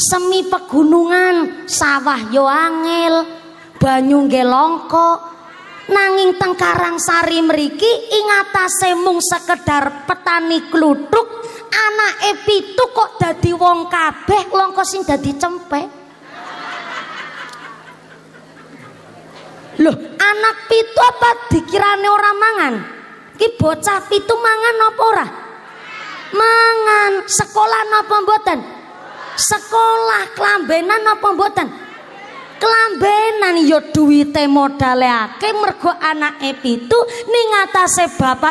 semi pegunungan sawah yo angel banyu gelongko nanging tengkarang Sari Meriki, ingatase mung sekedar petani kluthuk anak itu kok dadi wong kabeh longko sing dadi cempe loh anak pitu apa dikirane orang mangan ki bocah pitu mangan apa ora mangan sekolah opo mboten Sekolah kelambenan apa mboten? Kelambenan ya duwite modale akeh mergo anake pitu ning atase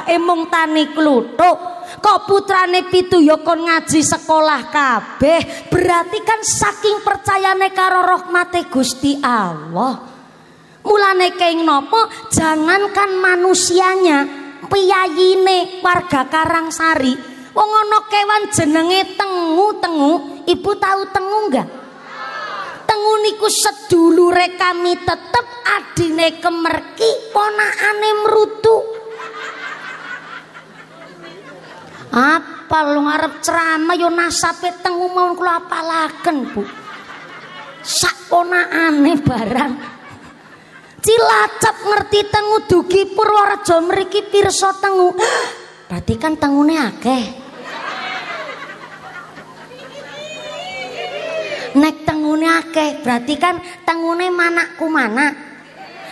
emong mung tani kluthuk. kok putrane pitu ya kon ngaji sekolah kabeh berarti kan saking percayane karo rahmate Gusti Allah mulane keng nopo jangankan manusianya piyayine warga Karangsari Wong ana kewan jenenge tengu-tengu, ibu tahu tengu enggak? Tengu niku sedulure kami tetep adine kemerki, ponakane merutu. Apa lu ngarep ceramah yo nasape tengu mau kula apalaken, Bu. Sak ponakane barang. Cilacap ngerti tengu dugi Purworejo mriki pirsa tengu. Berarti kan tanggungnya akeh. Nek tanggungnya akeh berarti kan mana ku mana.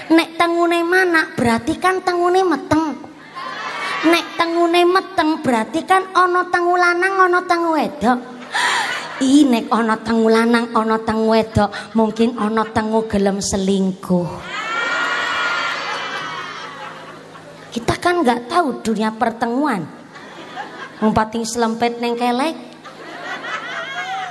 Nek tanggungnya mana berarti kan tangune meteng. Nek tanggungnya meteng berarti kan ono tangu lanang ana Ini wedok. I nek ono tangu lanang ana mungkin ono tangu gelem selingkuh. Kita kan nggak tahu dunia pertemuan. Ngumpating selempet neng kelek.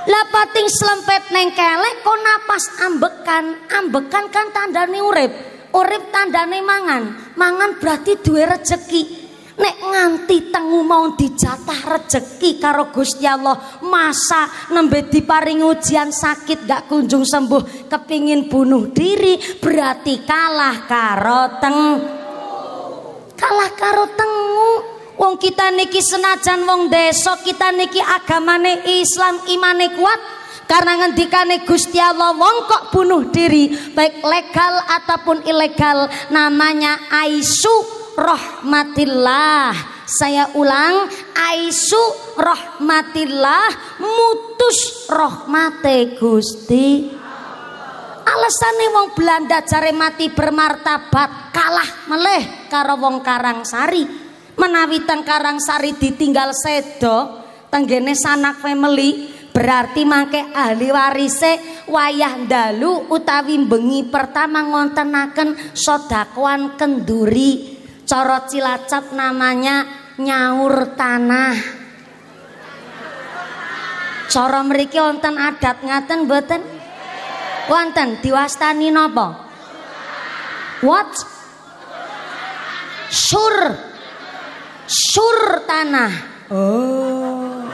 Lah pating selempet neng kelek kok napas ambekan. Ambekan kan tanda tandane urep, Urip nih mangan. Mangan berarti dua rezeki. Nek nganti tengu mau dijatah rezeki, karo Gusti Allah Masa nembe diparing ujian sakit gak kunjung sembuh Kepingin bunuh diri berarti kalah karo teng kalah karo tengu wong kita niki senajan wong desa kita niki agamane Islam imane kuat karena ngendikane Gusti Allah wong kok bunuh diri baik legal ataupun ilegal namanya Aisu rahmatillah saya ulang Aisu rahmatillah mutus rahmate Gusti alasan nih wong Belanda cari mati bermartabat, kalah meleh karo wong Karangsari. Menawi teng Karangsari ditinggal sedo, tenggene sanak family berarti mangke ahli warise wayah dalu utawi bengi pertama ngontenaken sodakuan kenduri corot cilacap namanya nyaur tanah coro meriki onten adat ngaten beten. Wonten diwastani napa? What? Sur. Sur tanah. Oh.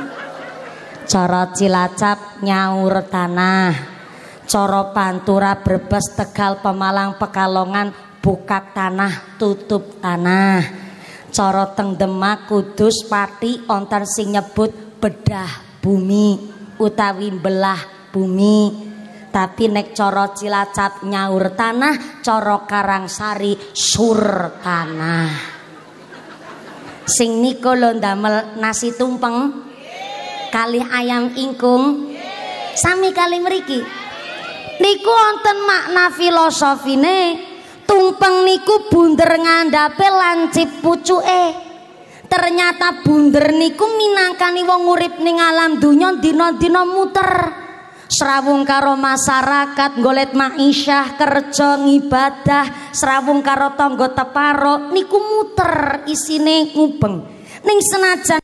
Cara Cilacap nyaur tanah. Cara Pantura Brebes Tegal Pemalang Pekalongan buka tanah, tutup tanah. Cara Teng Demak Kudus Pati onten sing nyebut bedah bumi utawi belah bumi tapi nek coro cilacap nyaur tanah coro karangsari sur tanah sing niko lo ndamel nasi tumpeng kali ayam ingkung sami kali meriki niku onten makna filosofine tumpeng niku bunder ngandape lancip pucuke ternyata bunder niku minangkani wong urip ning alam dunyon dina-dina muter serawung karo masyarakat golet maisyah kerja ngibadah serawung karo tangga teparo niku muter isine ngubeng ning senajan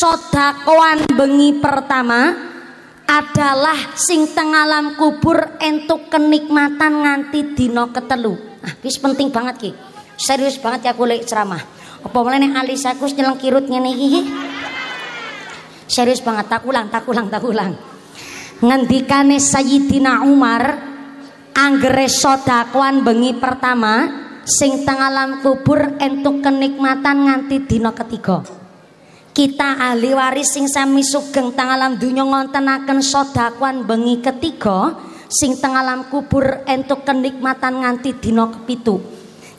sodakoan bengi pertama adalah sing tengalam kubur entuk kenikmatan nganti dino ketelu ah wis penting banget ki serius banget ya kulit ceramah apa mulai nih alis aku nyeleng kirut nih iki serius banget tak ulang tak ulang tak ulang ngendikane Sayyidina Umar anggere sodakoan bengi pertama sing tengalam kubur entuk kenikmatan nganti dino ketiga kita ahli waris sing sami sugeng teng alam donya ngontenaken sodakwan bengi ketiga sing teng alam kubur entuk kenikmatan nganti dina kepitu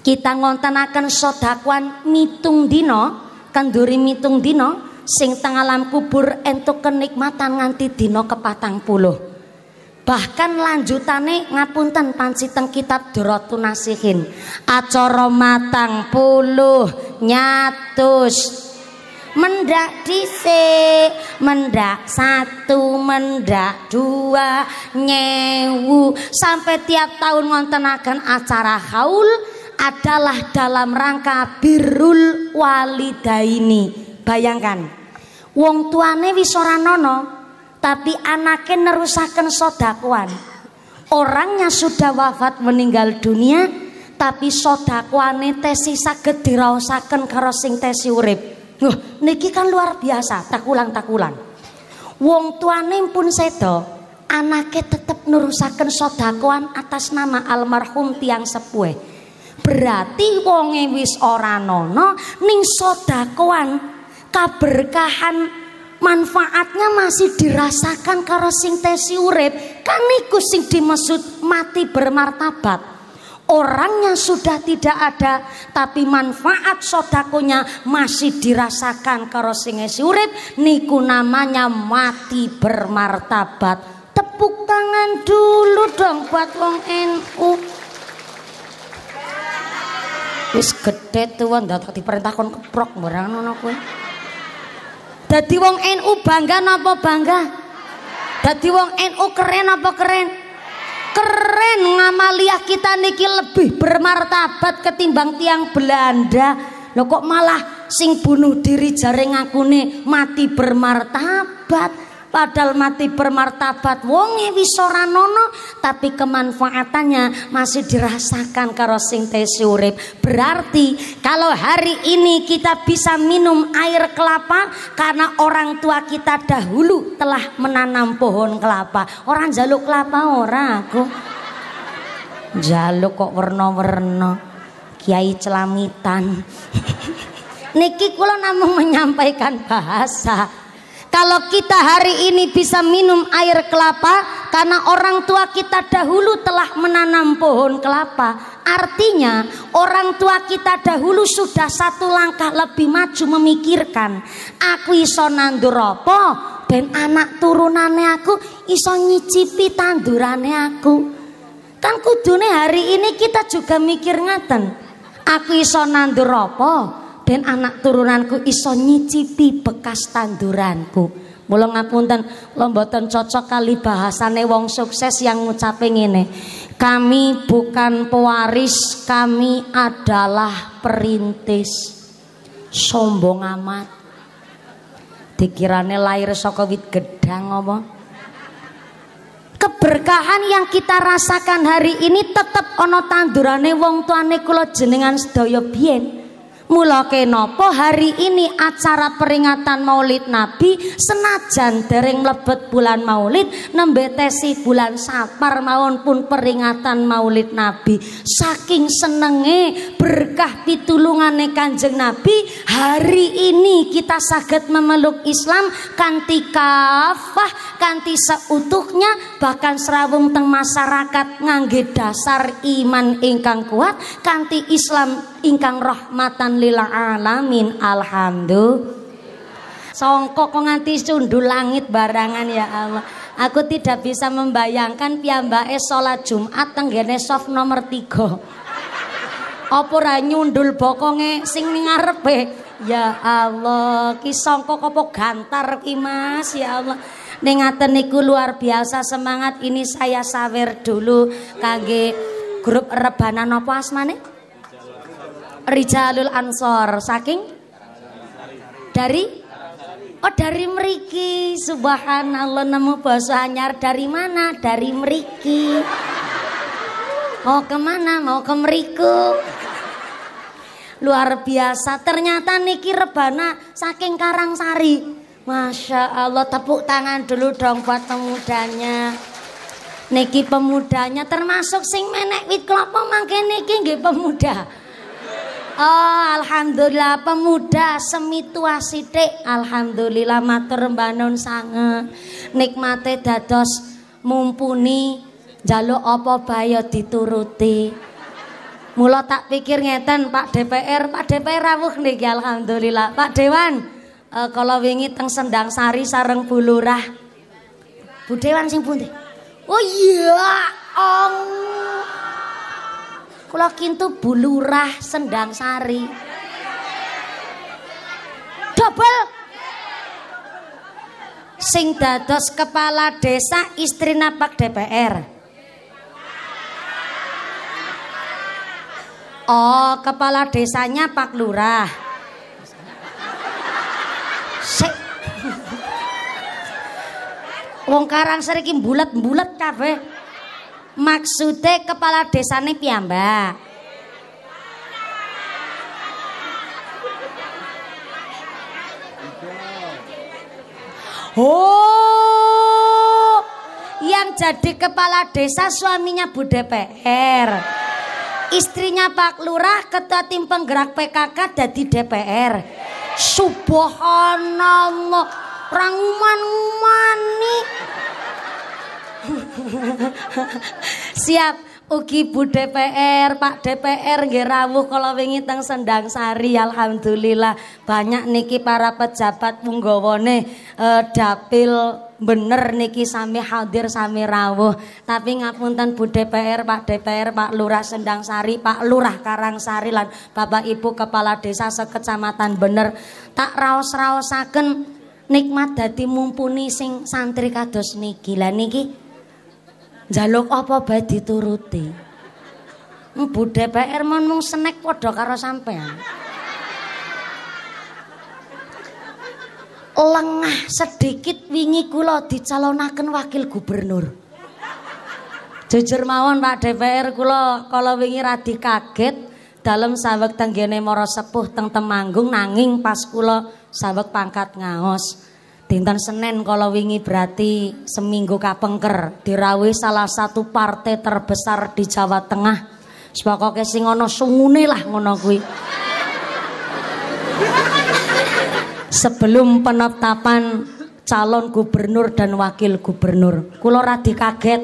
kita ngontenaken sodakwan mitung dina kenduri mitung dina sing teng alam kubur entuk kenikmatan nganti dina kepatang puluh bahkan lanjutane ngapunten panciteng kitab Dorotu Nasihin acara matang puluh nyatus mendak dhisik mendak satu mendak dua nyewu sampai tiap tahun ngontenakan acara haul adalah dalam rangka birul ini bayangkan wong tuane wis ora nono tapi anaknya nerusaken sodakuan orangnya sudah wafat meninggal dunia tapi sodakwane tesi saged karo sing tesi urip Loh, niki kan luar biasa, takulang takulan Wong tuane pun sedo, anaknya tetep nurusakan sodakoan atas nama almarhum tiang sepuh. Berarti Wongewis wis ora nono ning sodakoan kaberkahan manfaatnya masih dirasakan karo sing tesi urip kan niku sing dimaksud mati bermartabat orangnya sudah tidak ada tapi manfaat sodakonya masih dirasakan karo singe urip niku namanya mati bermartabat tepuk tangan dulu dong buat wong NU wis gede tuan dak diperintah kon keprok barang ngono wong NU bangga napa bangga dadi wong NU keren apa keren keren ngamaliah kita niki lebih bermartabat ketimbang tiang Belanda lo kok malah sing bunuh diri jaring aku nih mati bermartabat padahal mati bermartabat wonge wis ora nono tapi kemanfaatannya masih dirasakan karo sing urip berarti kalau hari ini kita bisa minum air kelapa karena orang tua kita dahulu telah menanam pohon kelapa orang jaluk kelapa ora aku jaluk kok werna-werna kiai celamitan niki kula namung menyampaikan bahasa kalau kita hari ini bisa minum air kelapa karena orang tua kita dahulu telah menanam pohon kelapa, Artinya orang tua kita dahulu sudah satu langkah lebih maju memikirkan Aku iso nandur apa dan anak turunannya aku iso nyicipi tandurannya aku Kan kudune hari ini kita juga mikir ngaten Aku iso nandur ben anak turunanku iso nyicipi bekas tanduranku. Mula ngapunten, dan mboten cocok kali bahasane wong sukses yang ngucape ngene. Kami bukan pewaris, kami adalah perintis. Sombong amat. Dikirane lahir saka gedang apa? keberkahan yang kita rasakan hari ini tetap ono tandurane wong tuane kula jenengan sedaya biyen Mula kenopo hari ini acara peringatan Maulid Nabi senajan dereng lebet bulan Maulid Nembetesi bulan Sapar maun pun peringatan Maulid Nabi. Saking senenge berkah pitulungane Kanjeng Nabi, hari ini kita sakit memeluk Islam kanti kafah, kanti seutuhnya bahkan serawung teng masyarakat ngangge dasar iman ingkang kuat kanti Islam ingkang rahmatan lil alamin alhamdulillah songkok kok nganti sundul langit barangan ya Allah aku tidak bisa membayangkan piyambake sholat Jumat tenggene soft nomor tiga apa ra nyundul bokonge sing ngarepe ya Allah ki songkok apa gantar ki Mas ya Allah ning niku luar biasa semangat ini saya sawer dulu kage grup rebana apa asmane Rijalul Ansor saking dari Oh dari meriki Subhanallah nama bahasa anyar dari mana dari meriki Mau kemana mau ke meriku Luar biasa ternyata Niki Rebana saking Karangsari Masya Allah tepuk tangan dulu dong buat pemudanya Niki pemudanya termasuk sing menek wit klopo mangke niki nggih pemuda. Oh, alhamdulillah pemuda tua sithik. Alhamdulillah matur mbanon sange Nikmate dados mumpuni jaluk apa bayo dituruti. Mula tak pikir ngeten Pak DPR, Pak DPR rawuh niki alhamdulillah. Pak Dewan, uh, eh, kalau wingi teng Sendang Sari sareng bulurah, Bu Dewan sing pundi? Oh iya, ong. Kulo kintu bulurah sendang sari. Double. Sing dados kepala desa istri napak DPR. Oh, kepala desanya Pak Lurah. Sik. Wong Karang sering bulat-bulat kabeh. Maksudnya kepala desa ini piyambak. Oh, yang jadi kepala desa suaminya Bu DPR. Istrinya Pak Lurah ketua tim penggerak PKK jadi DPR. Subhanallah, ranguman mani. Siap. Ugi Bu DPR, Pak DPR nggih kalau kala wingi teng Sendang Sari alhamdulillah banyak niki para pejabat punggawane e, eh, dapil bener niki sami hadir sami rawuh. Tapi ngapunten Bu DPR, Pak DPR, Pak Lurah Sendang Sari, Pak Lurah Karangsari lan Bapak Ibu Kepala Desa sekecamatan bener tak raos-raosaken nikmat dadi mumpuni sing santri kados niki. Lah niki jaluk apa bae dituruti. Mbu DPR mon mung senek padha karo sampean. Lengah sedikit wingi kula dicalonaken wakil gubernur. Jujur mawon Pak DPR kula kalau wingi radi kaget dalam sawek tenggene moro sepuh teng Temanggung nanging pas kula sawek pangkat ngaos. Dinten Senin kalau wingi berarti seminggu kapengker dirawi salah satu partai terbesar di Jawa Tengah. Sepokoke sing ngono sungune lah ngono kuwi. Sebelum penetapan calon gubernur dan wakil gubernur, kulo radi kaget.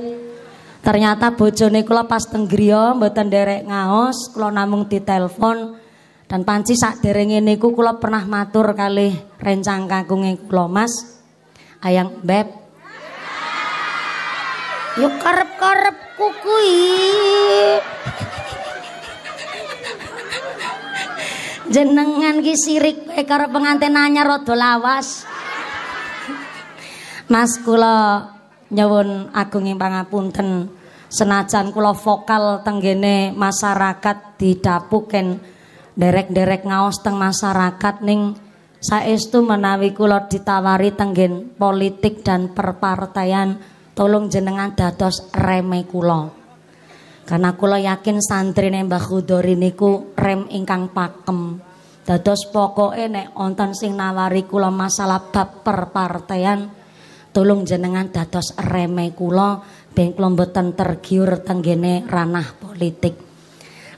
Ternyata bojone kula pas teng griya derek nderek ngaos, kula namung ditelepon dan panci saderenge niku kula pernah matur kali rencang kakunge kula Mas. Ayang Beb. yuk ya karep karep kukui Jenengan ki sirik eh, karo pengantin nanya rada lawas. Mas kula agung agunging pangapunten senajan kula vokal tenggene masyarakat tidak derek-derek ngaos teng masyarakat ning saestu menawi kula ditawari tenggen politik dan perpartaian tolong jenengan dados reme kula. Karena kula yakin santrine Mbah Khudori niku rem ingkang pakem. Dados pokoke nek wonten sing nawari kula masalah bab perpartaian tolong jenengan dados reme kula ben kula mboten tergiur tenggene ranah politik.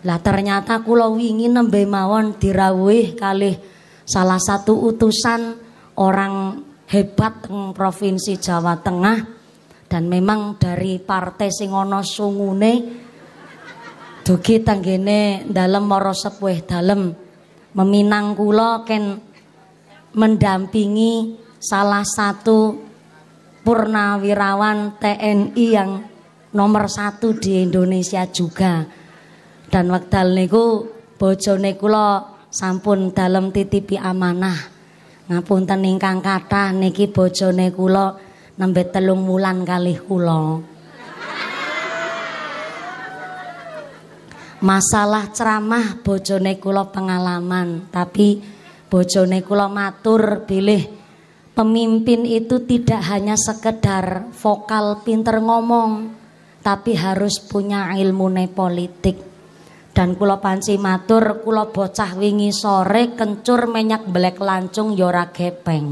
Lah ternyata kula wingi nembe mawon dirawih kalih salah satu utusan orang hebat teng provinsi Jawa Tengah dan memang dari partai sing ana sungune dugi tanggene dalam moro sepuh dalam meminang kula ken mendampingi salah satu purnawirawan TNI yang nomor satu di Indonesia juga dan wekdal niku bojone kula sampun dalam titipi amanah. ngapun teningkang kata niki bojone kula nembe telung wulan kali kula. Masalah ceramah bojone kula pengalaman, tapi bojone kula matur pilih pemimpin itu tidak hanya sekedar vokal pinter ngomong, tapi harus punya ilmu politik. Dan kula panci matur kula bocah wingi sore kencur minyak belek lancung yora ya kepeng. gepeng.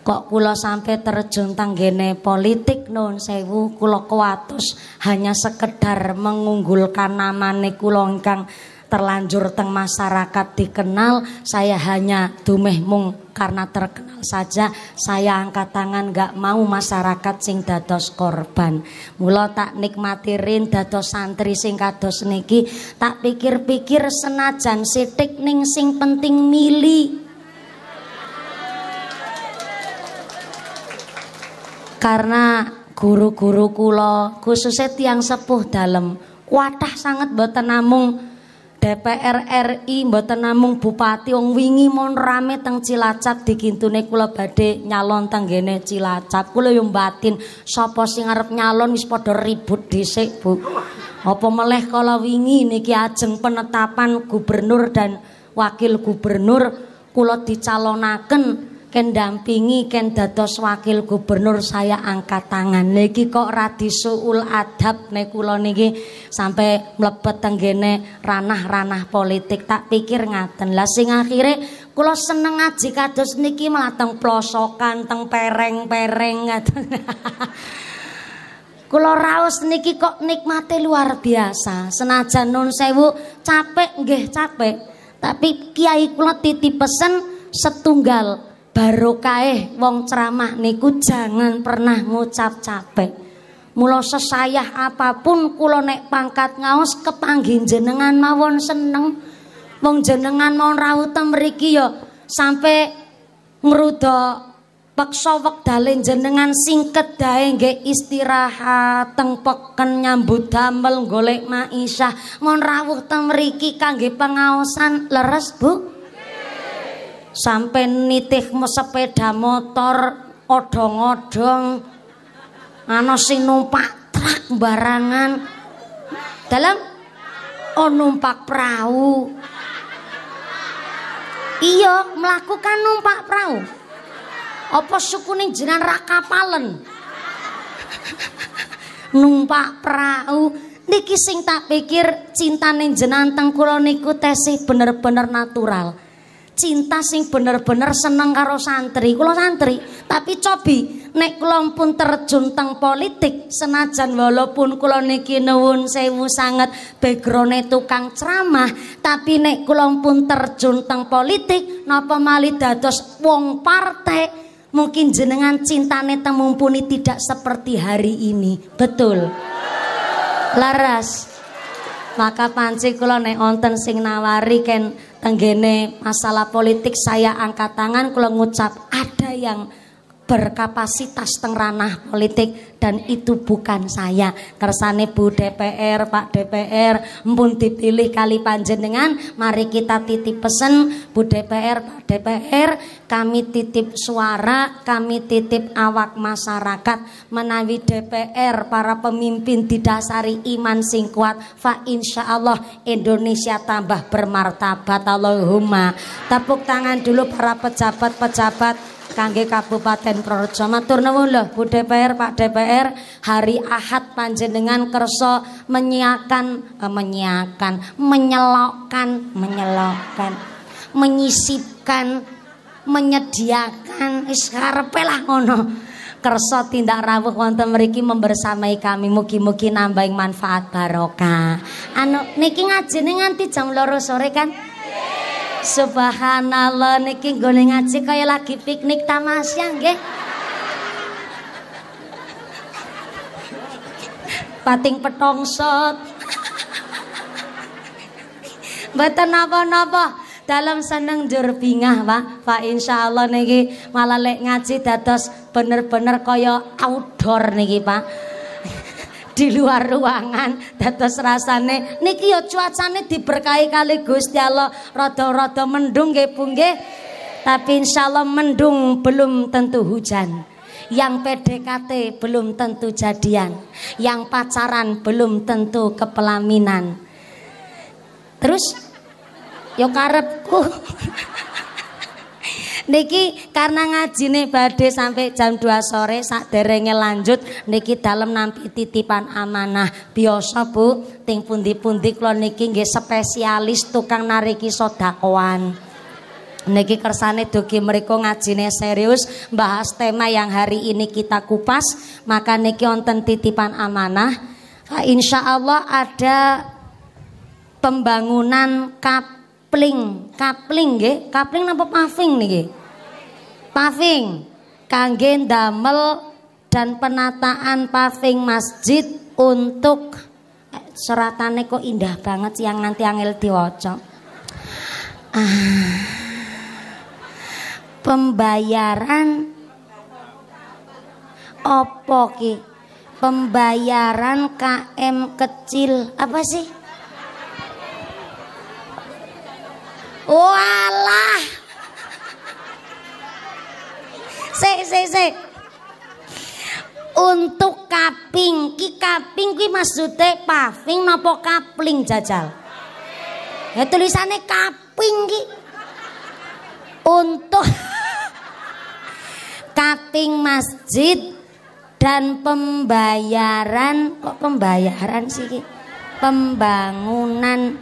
Kok kula sampai terjun tanggene politik nun sewu kula kuatus hanya sekedar mengunggulkan namane kula ingkang terlanjur teng masyarakat dikenal saya hanya dumeh mung karena terkenal saja saya angkat tangan gak mau masyarakat sing dados korban mula tak nikmatirin rin dados santri sing kados niki tak pikir-pikir senajan sitik ning sing penting mili karena guru-guru kulo khususnya tiang sepuh dalam, watah sangat buat namung DPR RI mboten namung bupati wong wingi mon rame teng Cilacap dikintune kula badhe nyalon teng gene Cilacap. Kula yo batin sapa sing arep nyalon wis padha ribut dhisik, Bu. Apa meleh kala wingi niki ajeng penetapan gubernur dan wakil gubernur kula dicalonaken ken dampingi ken dados wakil gubernur saya angkat tangan niki kok radisuul adab nek kula niki sampai mlebet tenggene ranah-ranah politik tak pikir ngaten lah sing akhire kula seneng ngaji kados niki malah teng plosokan teng pereng-pereng ngaten Kulo raus niki kok nikmati luar biasa. Senajan nun sewu capek nggih capek, tapi kiai kula titip pesen setunggal barokae wong ceramah niku jangan pernah ngucap capek. Mula sesayah apapun kula nek pangkat ngaos kepanggih jenengan mawon seneng. Wong jenengan mau rawutem mriki ya sampe ngruda peksa wektale jenengan singket dae nggih istirahat teng peken nyambut damel golek maisah mon rawuh teng mriki kangge pengaosan leres Bu sampai nitih sepeda motor odong-odong ana sing numpak truk barangan dalam oh numpak perahu iyo melakukan numpak perahu apa sukuni jenan raka kapalen numpak perahu niki sing tak pikir cinta nih jenanteng kula niku tesih bener-bener natural cinta sing bener-bener seneng karo santri. kulo santri, tapi cobi nek kulo pun terjun teng politik senajan walaupun kulo niki nuwun sewu sangat background tukang ceramah, tapi nek kulo pun terjun teng politik napa mali dados wong partai Mungkin jenengan cintane temumpuni tidak seperti hari ini. Betul. Laras. Maka panci kulo nek onten sing nawari ken tenggene masalah politik saya angkat tangan kalau ngucap ada yang berkapasitas teng ranah politik dan itu bukan saya. Kersane Bu DPR, Pak DPR, mpun dipilih kali panjenengan, mari kita titip pesen Bu DPR, Pak DPR, kami titip suara, kami titip awak masyarakat menawi DPR para pemimpin didasari iman sing kuat fa insya Allah Indonesia tambah bermartabat Allahumma tepuk tangan dulu para pejabat-pejabat kangge Kabupaten Prorejo. Matur nuwun lho Bu DPR, Pak DPR, hari Ahad panjenengan kersa menyiakan eh, menyiakan, menyelokkan, menyelokkan, menyisipkan, menyediakan wis karepe lah ngono. kersa tindak rawuh wonten mriki membersamai kami mugi-mugi nambah manfaat barokah. Anu niki ngaji nganti jam loro sore kan? Subhanallah niki nggone ngaji kaya lagi piknik tamasya nggih. Pating petongsot. Mboten napa-napa, dalam seneng jur bingah, Pak. Pak insyaallah niki malah lek ngaji dados bener-bener kaya outdoor niki, Pak di luar ruangan dados rasane niki ya cuacane diberkahi kali Gusti Allah rada-rada mendung nggih Bu tapi insyaallah mendung belum tentu hujan yang PDKT belum tentu jadian, yang pacaran belum tentu kepelaminan. Terus yo ya karepku niki karena ngaji nih badai sampai jam 2 sore derengnya lanjut niki dalam nampi titipan amanah biasa Bu ting pundi-pundi lo niki nggak spesialis tukang nariki sodakoan Niki kersane duki mereka nih serius bahas tema yang hari ini kita kupas maka niki onten titipan amanah Insya Allah ada pembangunan kapling kapling nggih kapling napa paving niki paving kangge damel dan penataan paving masjid untuk eh, seratane kok indah banget yang nanti angel diwocok ah, pembayaran opo ki pembayaran KM kecil apa sih walah sik sik sik. Untuk kaping, ki kaping kuwi maksude paving nopo kapling jajal? Ya tulisannya kaping ki. Untuk kaping masjid dan pembayaran kok pembayaran sih ki? Pembangunan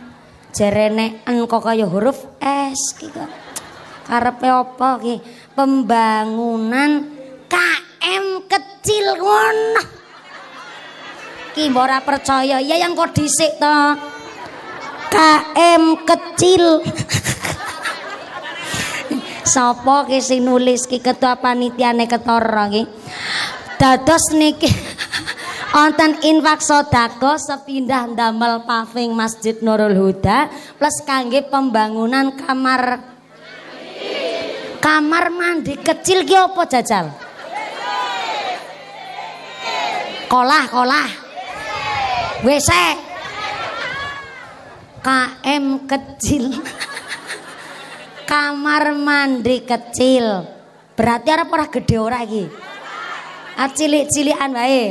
jerene en kok kaya huruf S ki kok. Karepe apa ki? pembangunan KM kecil ngono. Ki ora percaya, ya yang kok dhisik to. KM kecil. Sopo ki sing nulis ki ketua panitiane ketara ki. Dados niki Onten infak sodako sepindah damel paving Masjid Nurul Huda plus kangge pembangunan kamar Kamar mandi kecil ki apa jajal? Kolah, kolah. WC. KM kecil. Kamar mandi kecil. Berarti ada orang gede ora lagi, ah, cilik cilian baik,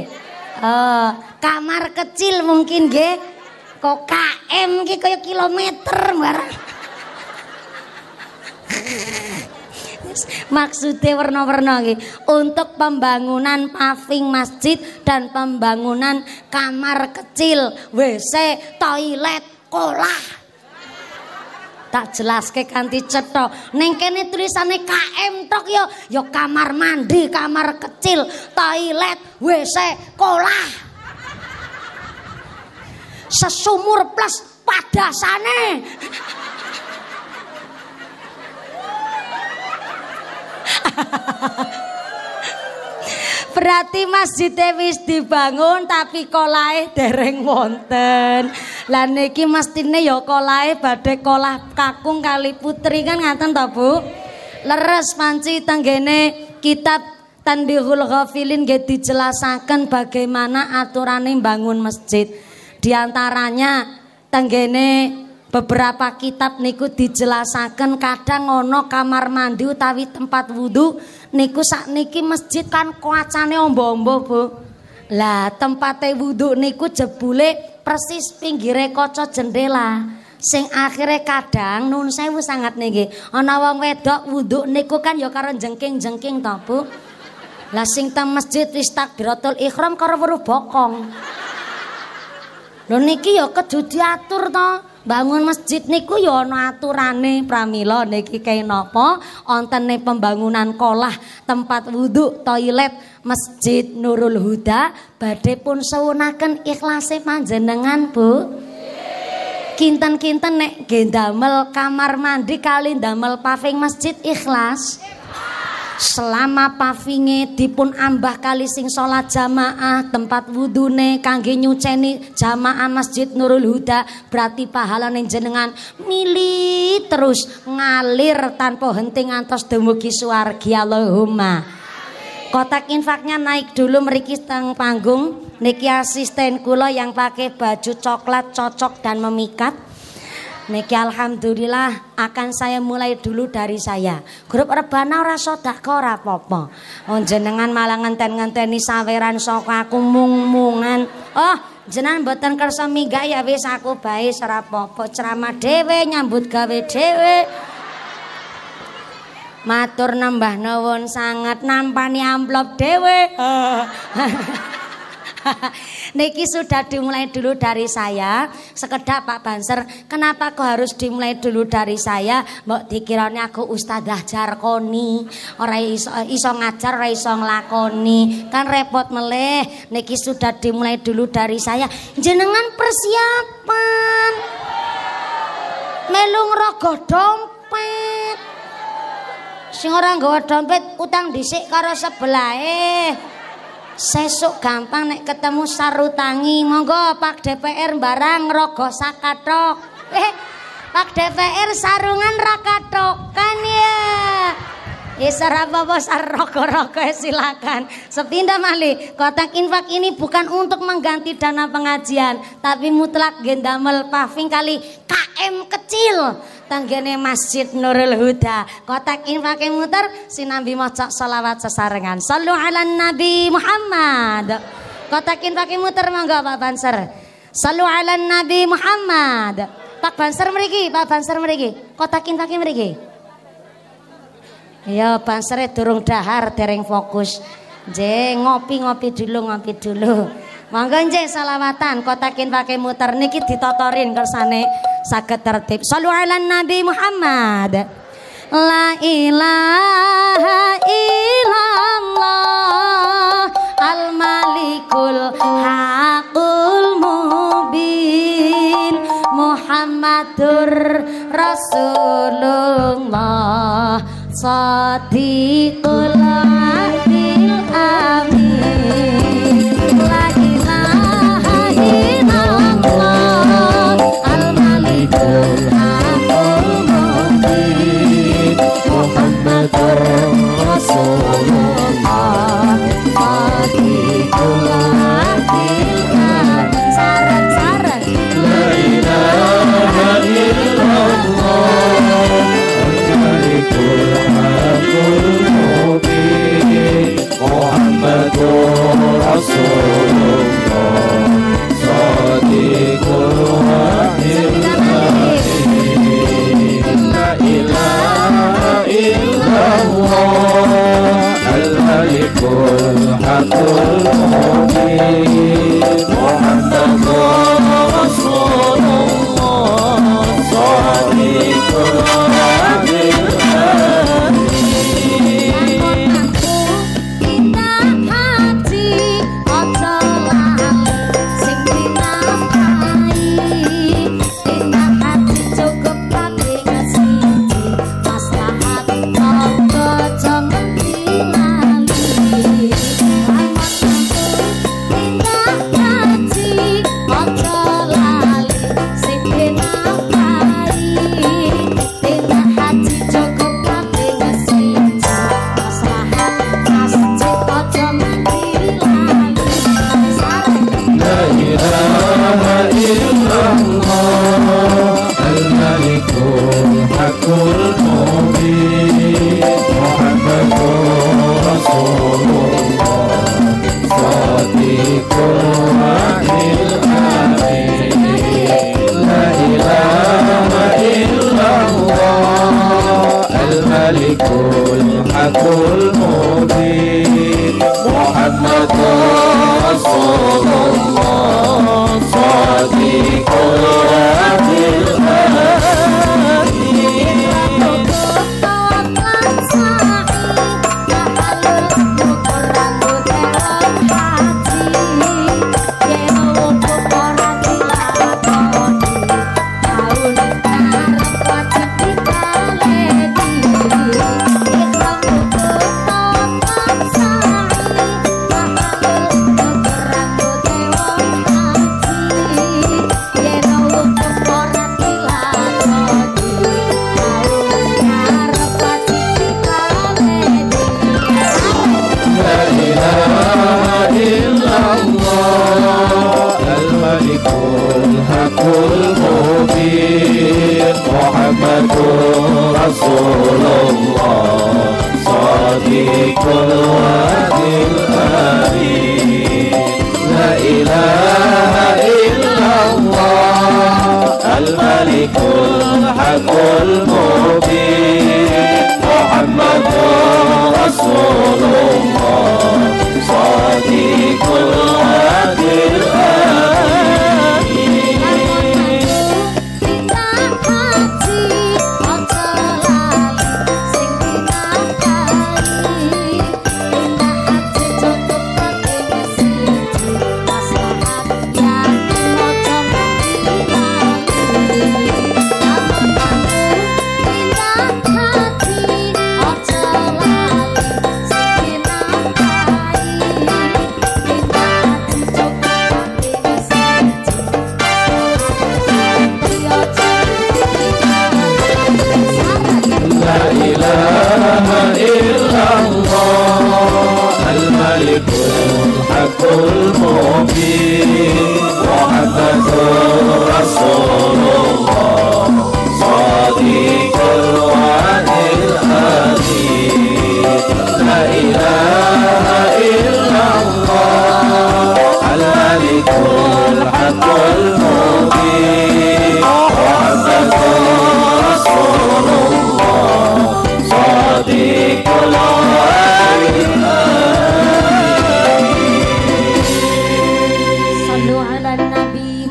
Uh, eh, kamar kecil mungkin ge, Kok KM ki kayak kilometer barang maksudnya warna-warna untuk pembangunan paving masjid dan pembangunan kamar kecil WC toilet kolah tak jelas ke kanti cetok neng kene tulisannya KM tok yo ya. yo ya kamar mandi kamar kecil toilet WC kolah sesumur plus pada padasane Berarti masjid wis dibangun tapi kolae dereng wonten. Lah niki mestine ya kolae badhe kolah kakung kali putri kan ngaten to, Bu? Leres panci tenggene kitab Tandihul Ghafilin nggih dijelasaken bagaimana aturane bangun masjid. Di antaranya tenggene Beberapa kitab niku dijelasaken kadang ono kamar mandi utawi tempat wudhu niku sak niki masjid kan kuacane ombo-ombo, Bu. Lah tempatnya wudhu niku jebule persis pinggir kaca jendela. Sing akhirnya kadang nun sewu sangat niki. ono wong wedok wudhu niku kan ya karo jengking-jengking to, Bu. Lah sing tem masjid wis takbiratul ihram karo weruh bokong. lo niki ya kudu diatur Bangun masjid niku ya ana aturane pramila niki kaya napa ontene pembangunan kolah, tempat wudhu, toilet, masjid Nurul Huda badhe pun sewunaken ikhlase panjenengan, Bu. Kinten-kinten nek gendamel kamar mandi kali damel paving masjid ikhlas. ikhlas selama pavinge dipun ambah kali sing sholat jamaah tempat wudune kangge nyuceni jamaah Masjid Nurul Huda berarti pahala jenengan mili terus ngalir tanpa henti ngantos dumugi suargi Allahumma kotak infaknya naik dulu meriki teng panggung niki asisten kula yang pakai baju coklat cocok dan memikat Niki alhamdulillah akan saya mulai dulu dari saya. Grup rebana ora sedako ora apa-apa. Oh jenengan malah ngenten-ngenteni saweran saka aku mung-mungan. Oh jenengan mboten kersa minggah ya wis aku bae ora apa-apa ceramah dhewe nyambut gawe dhewe. Matur nambah nuwun sangat nampani amplop dhewe. Niki sudah dimulai dulu dari saya. Sekedar Pak Banser, kenapa kok harus dimulai dulu dari saya? Mbok dikiranya aku ustadzah jarkoni, orang iso, iso ngajar, orang iso ngelakoni Kan repot meleh. Niki sudah dimulai dulu dari saya. Jenengan persiapan. melung rogo dompet. Sing orang gawa dompet utang disik karo eh. Sesuk gampang nek ketemu sarutangi, monggo Pak DPR barang rogo sakatok. Eh, Pak DPR sarungan tokan ya. Ya serap apa ah, rokok-rokok eh, silakan. Sepindah malih, kotak infak ini bukan untuk mengganti dana pengajian, tapi mutlak gendamel paving kali KM kecil tanggane Masjid Nurul Huda. Kotak infak yang muter sinambi maca salawat sesarengan. Sallu ala Nabi Muhammad. Kotak infak yang muter monggo Pak Banser. Sallu ala Nabi Muhammad. Pak Banser meriki, Pak Banser meriki. Kotak infak meriki. Ya bansere durung dahar dereng fokus. Jeng ngopi-ngopi dulu, ngopi dulu. Monggo salawatan selawatan kotakin pakai muter niki ditotorin kersane saged tertib. Shallu Nabi Muhammad. La ilaha illallah al malikul haqul mubin Muhammadur Rasulullah Sadiqul adil amin La ilaha illallah Al-Malikul Hakul Mubin Rasulullah Fatih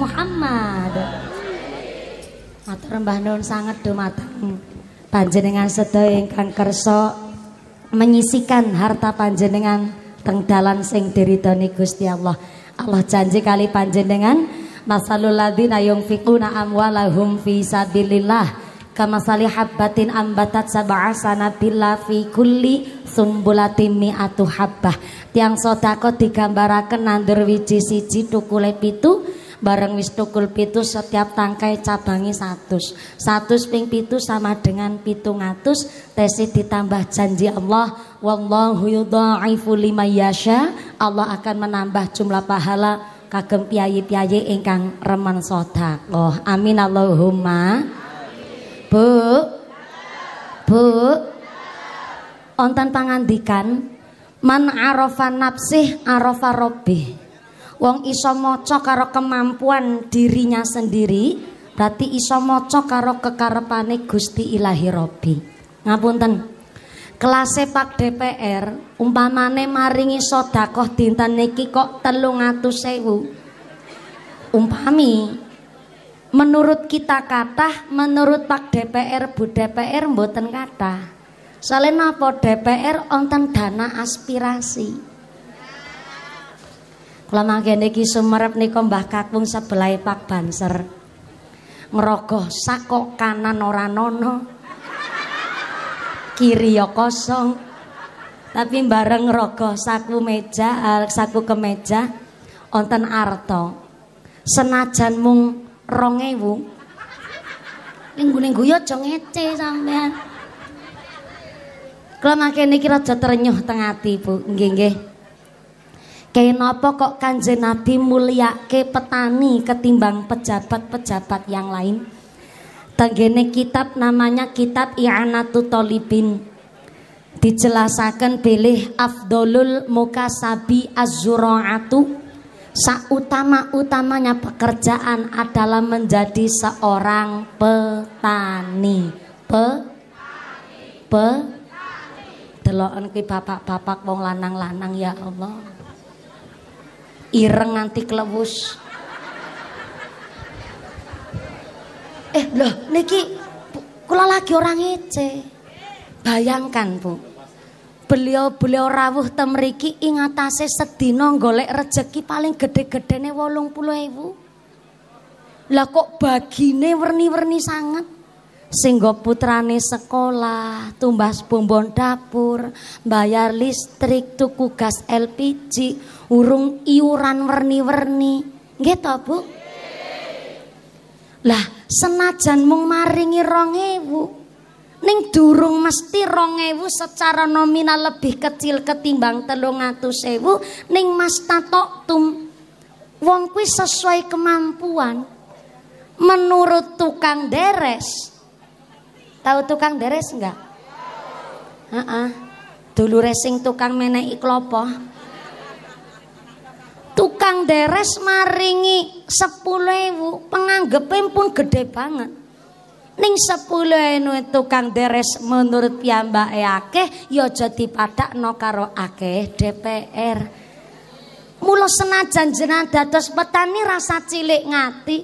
Muhammad. Matur mbah sangat sanget dumateng panjenengan sedaya ingkang kersa menyisikan harta panjenengan teng dalan sing diridhoni Gusti Allah. Allah janji kali panjenengan masalul ladzina yunfiquna amwalahum fi sabilillah kama salih habbatin ambatat sab'a sanabila fi kulli sumbulatin mi'atu habbah tiang sodako digambarakan nandur wiji siji tukule pitu bareng wis tukul pitus setiap tangkai cabangi satu, satu ping pitus sama dengan pitung atus tesi ditambah janji Allah wallahu yudha'ifu lima yasha Allah akan menambah jumlah pahala kagem piayi-piayi ingkang reman sotak. Amin Allahumma. Bu. Bu. ontan pangandikan man arofa nafsih arofa robih Wong iso maca karo kemampuan dirinya sendiri, berarti iso maca karo kekarepane Gusti Ilahi Robi Ngapunten. Kelase Pak DPR umpamane maringi sodakoh dinten niki kok sewu Umpami menurut kita katah, menurut Pak DPR Bu DPR mboten kata. Soalnya apa DPR onten dana aspirasi. Kula manggene Ki Sumerep nika Mbah Kakung sebelahe Pak Banser. Ngrogoh sakok kanan ora nono. Kiri ya kosong. Tapi bareng ngrogoh saku meja, eh, saku kemeja wonten arta. Senajan mung 2000 ning nggone guyu aja ngece sampean. Kula mangkene iki raja terenyuh teng ati, Bu. Nggih nggih. Kenapa kok Kanjeng Nabi ke petani ketimbang pejabat-pejabat yang lain? Tenggene kitab namanya kitab I'anatu Tolibin Dijelasakan pilih Afdolul Mukasabi Az-Zura'atu Sautama-utamanya pekerjaan adalah menjadi seorang petani Pe Pe Delokan ke bapak-bapak wong lanang-lanang ya Allah ireng nganti kelebus eh loh niki kula lagi orang ngece bayangkan bu beliau-beliau rawuh temriki ingatase sedino golek rejeki paling gede-gedene 80.000 lah kok bagine werni-werni sangat sehingga putrane sekolah, tumbas bumbon dapur, bayar listrik, tuku gas LPG, urung iuran werni-werni. Nggih to, Bu? Lah, senajan mung maringi ewu ning durung mesti rong ewu secara nominal lebih kecil ketimbang sewu ning tum Wong kuwi sesuai kemampuan menurut tukang deres. Tahu tukang deres enggak? Heeh. Uh Dulu racing tukang menek klopo tukang deres maringi sepuluh ewu penganggepin pun gede banget ning sepuluh ewu tukang deres menurut piyambak akeh ya jadi padak no karo akeh DPR Mulus senajan jenang dados petani rasa cilik ngati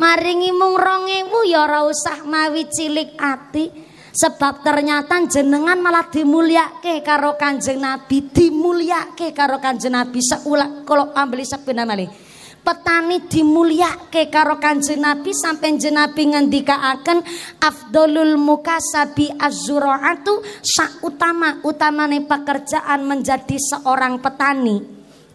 maringi mung rong ewu ya usah mawi cilik ati Sebab ternyata jenengan malah dimuliake karo Kanjeng Nabi, dimuliake karo Kanjeng Nabi seulak kalau ambil sepina malih. petani dimuliake karo Kanjeng Nabi sampai jenabi akan afdolul mukasabi sabi azuro'atu utama utamane pekerjaan menjadi seorang petani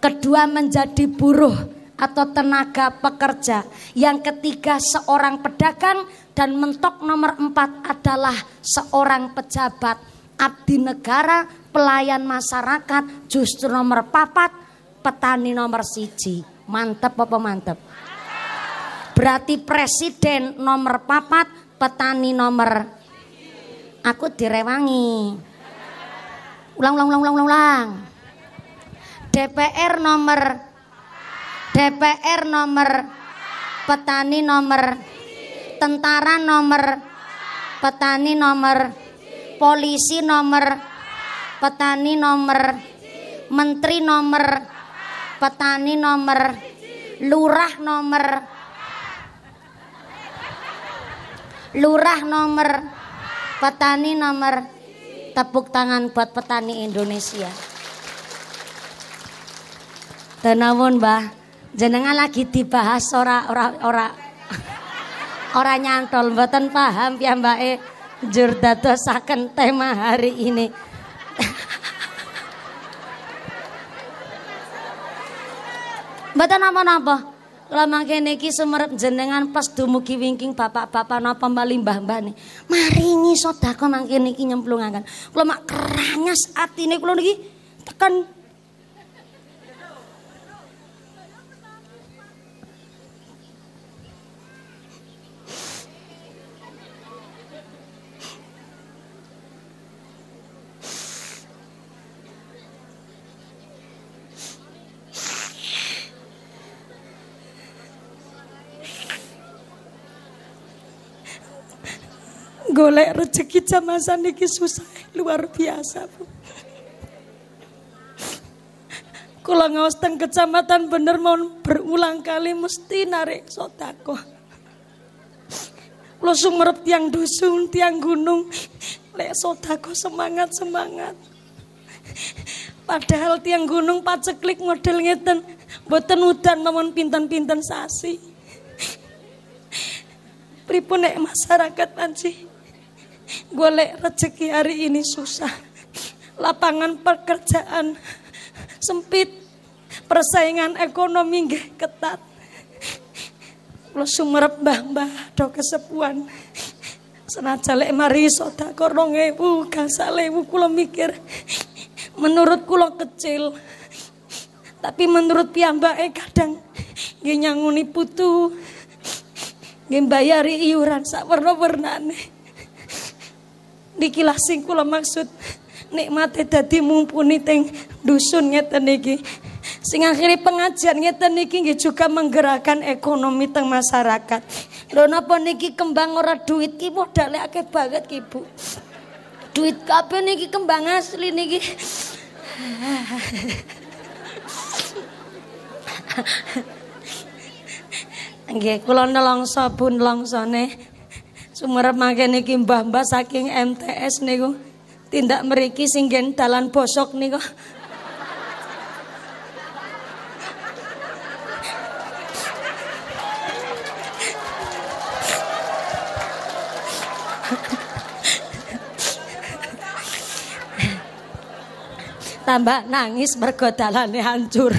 kedua menjadi buruh atau tenaga pekerja yang ketiga seorang pedagang dan mentok nomor empat adalah seorang pejabat abdi negara pelayan masyarakat justru nomor papat petani nomor siji mantep apa mantep berarti presiden nomor papat petani nomor aku direwangi ulang ulang ulang ulang ulang DPR nomor DPR nomor petani nomor tentara nomor petani nomor polisi nomor petani nomor menteri nomor petani nomor lurah nomor lurah nomor petani nomor tepuk tangan buat petani Indonesia Tenawon Mbah jenengan lagi dibahas ora ora ora Ora nyantol mboten paham piyambake njur dadosaken tema hari ini. mboten napa-napa. Kula mangkene iki sumerep jenengan pas dumugi wingking bapak-bapak napa mbali mbah-mbah ni. Maringi sedekah mangkene iki nyemplungaken. Kula mak kerangas atine kula niki tekan golek rezeki jamasan niki susah luar biasa bu. Kula ngaos teng kecamatan bener mau berulang kali mesti narik sotako. Lo sumerep tiang dusun, tiang gunung, lek sotako semangat semangat. Padahal tiang gunung paceklik model ngeten, boten udan namun pinten-pinten sasi. Pripun nek masyarakat panci golek rezeki hari ini susah. Lapangan pekerjaan sempit. Persaingan ekonomi gak ketat. Lo sumerep mbah-mbah do kesepuan. Senajan lek mari korong 2000 gak lewu kulo mikir menurut kulo kecil. Tapi menurut eh kadang gini nyanguni putu gini bayari iuran sak werna nih Nikilah sing kula maksud nikmate dadi mumpuni teng dusun ngeten niki. Sing akhirnya pengajian ngeten niki nggih juga menggerakkan ekonomi teng masyarakat. Lho napa niki kembang ora duit ki modal akeh banget ki Bu. Duit kabeh niki kembang asli niki. Nggih, kula nelongso bun longsone Sumerep makin iki mbah-mbah saking MTS niku tindak meriki singgen dalan bosok niku. Tambah nangis mergo hancur.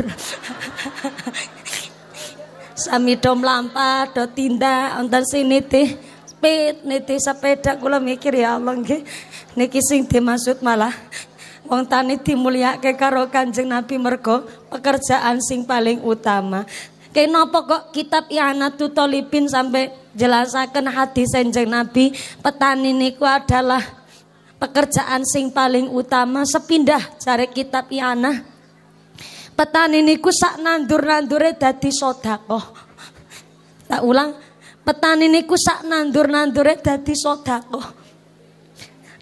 Sami do mlampah, do tindak sini sinitih sempit niti sepeda kula mikir ya Allah nggih niki sing dimaksud malah wong tani dimulyakake karo Kanjeng Nabi mergo pekerjaan sing paling utama Kenapa kok kitab Ianatu Tolibin sampai jelasaken hadis Kanjeng Nabi petani niku adalah pekerjaan sing paling utama sepindah cari kitab iana petani niku sak nandur-nandure dadi sedekah. Oh. Tak ulang, Petani niku sak nandur-nandure dadi sodako.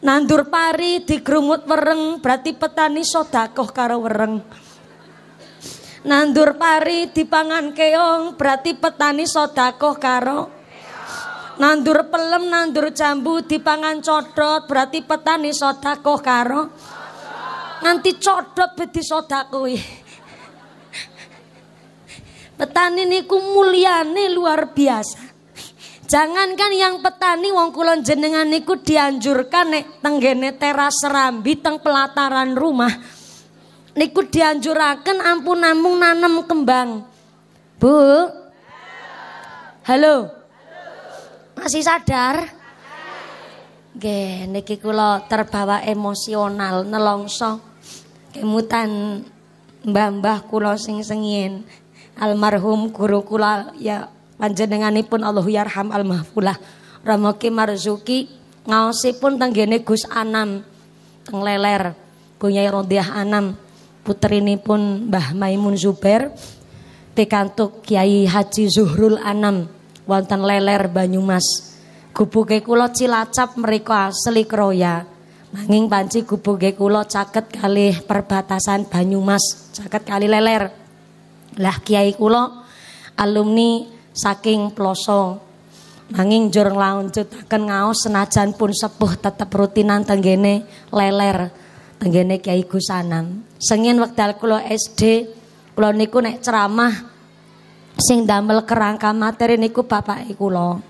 Nandur pari di digrumut wereng berarti petani sodako karo wereng. Nandur pari di pangan keong berarti petani sodako karo Nandur pelem, nandur jambu pangan codot berarti petani sodako karo Nanti codot bedi sodako Petani niku muliane luar biasa Jangankan yang petani wong kulon jenengan niku dianjurkan nek tenggene teras serambi teng pelataran rumah. Niku dianjurakan ampun namung nanem kembang. Bu. Halo. Masih sadar? Nggih, niki kula terbawa emosional nelongso kemutan mbah-mbah kula sing sengin almarhum guru kula ya panjenenganipun Allah yarham al mahfulah Ramoki marzuki pun tenggene Gus Anam teng leler punya Rodiah Anam putri ini pun Mbah Maimun Zubair pikantuk Kiai Haji Zuhrul Anam wonten leler Banyumas gubuke kula Cilacap mereka asli Kroya nanging panci gubuke kula caket kali perbatasan Banyumas caket kali leler lah Kiai kula alumni saking plosong. Nanging jor akan ngaos senajan pun sepuh tetap rutinan tenggene leler tenggene Kiai Gusanam. Sengin wekdal kulo SD kulo niku nek ceramah sing damel kerangka materi niku bapak lo.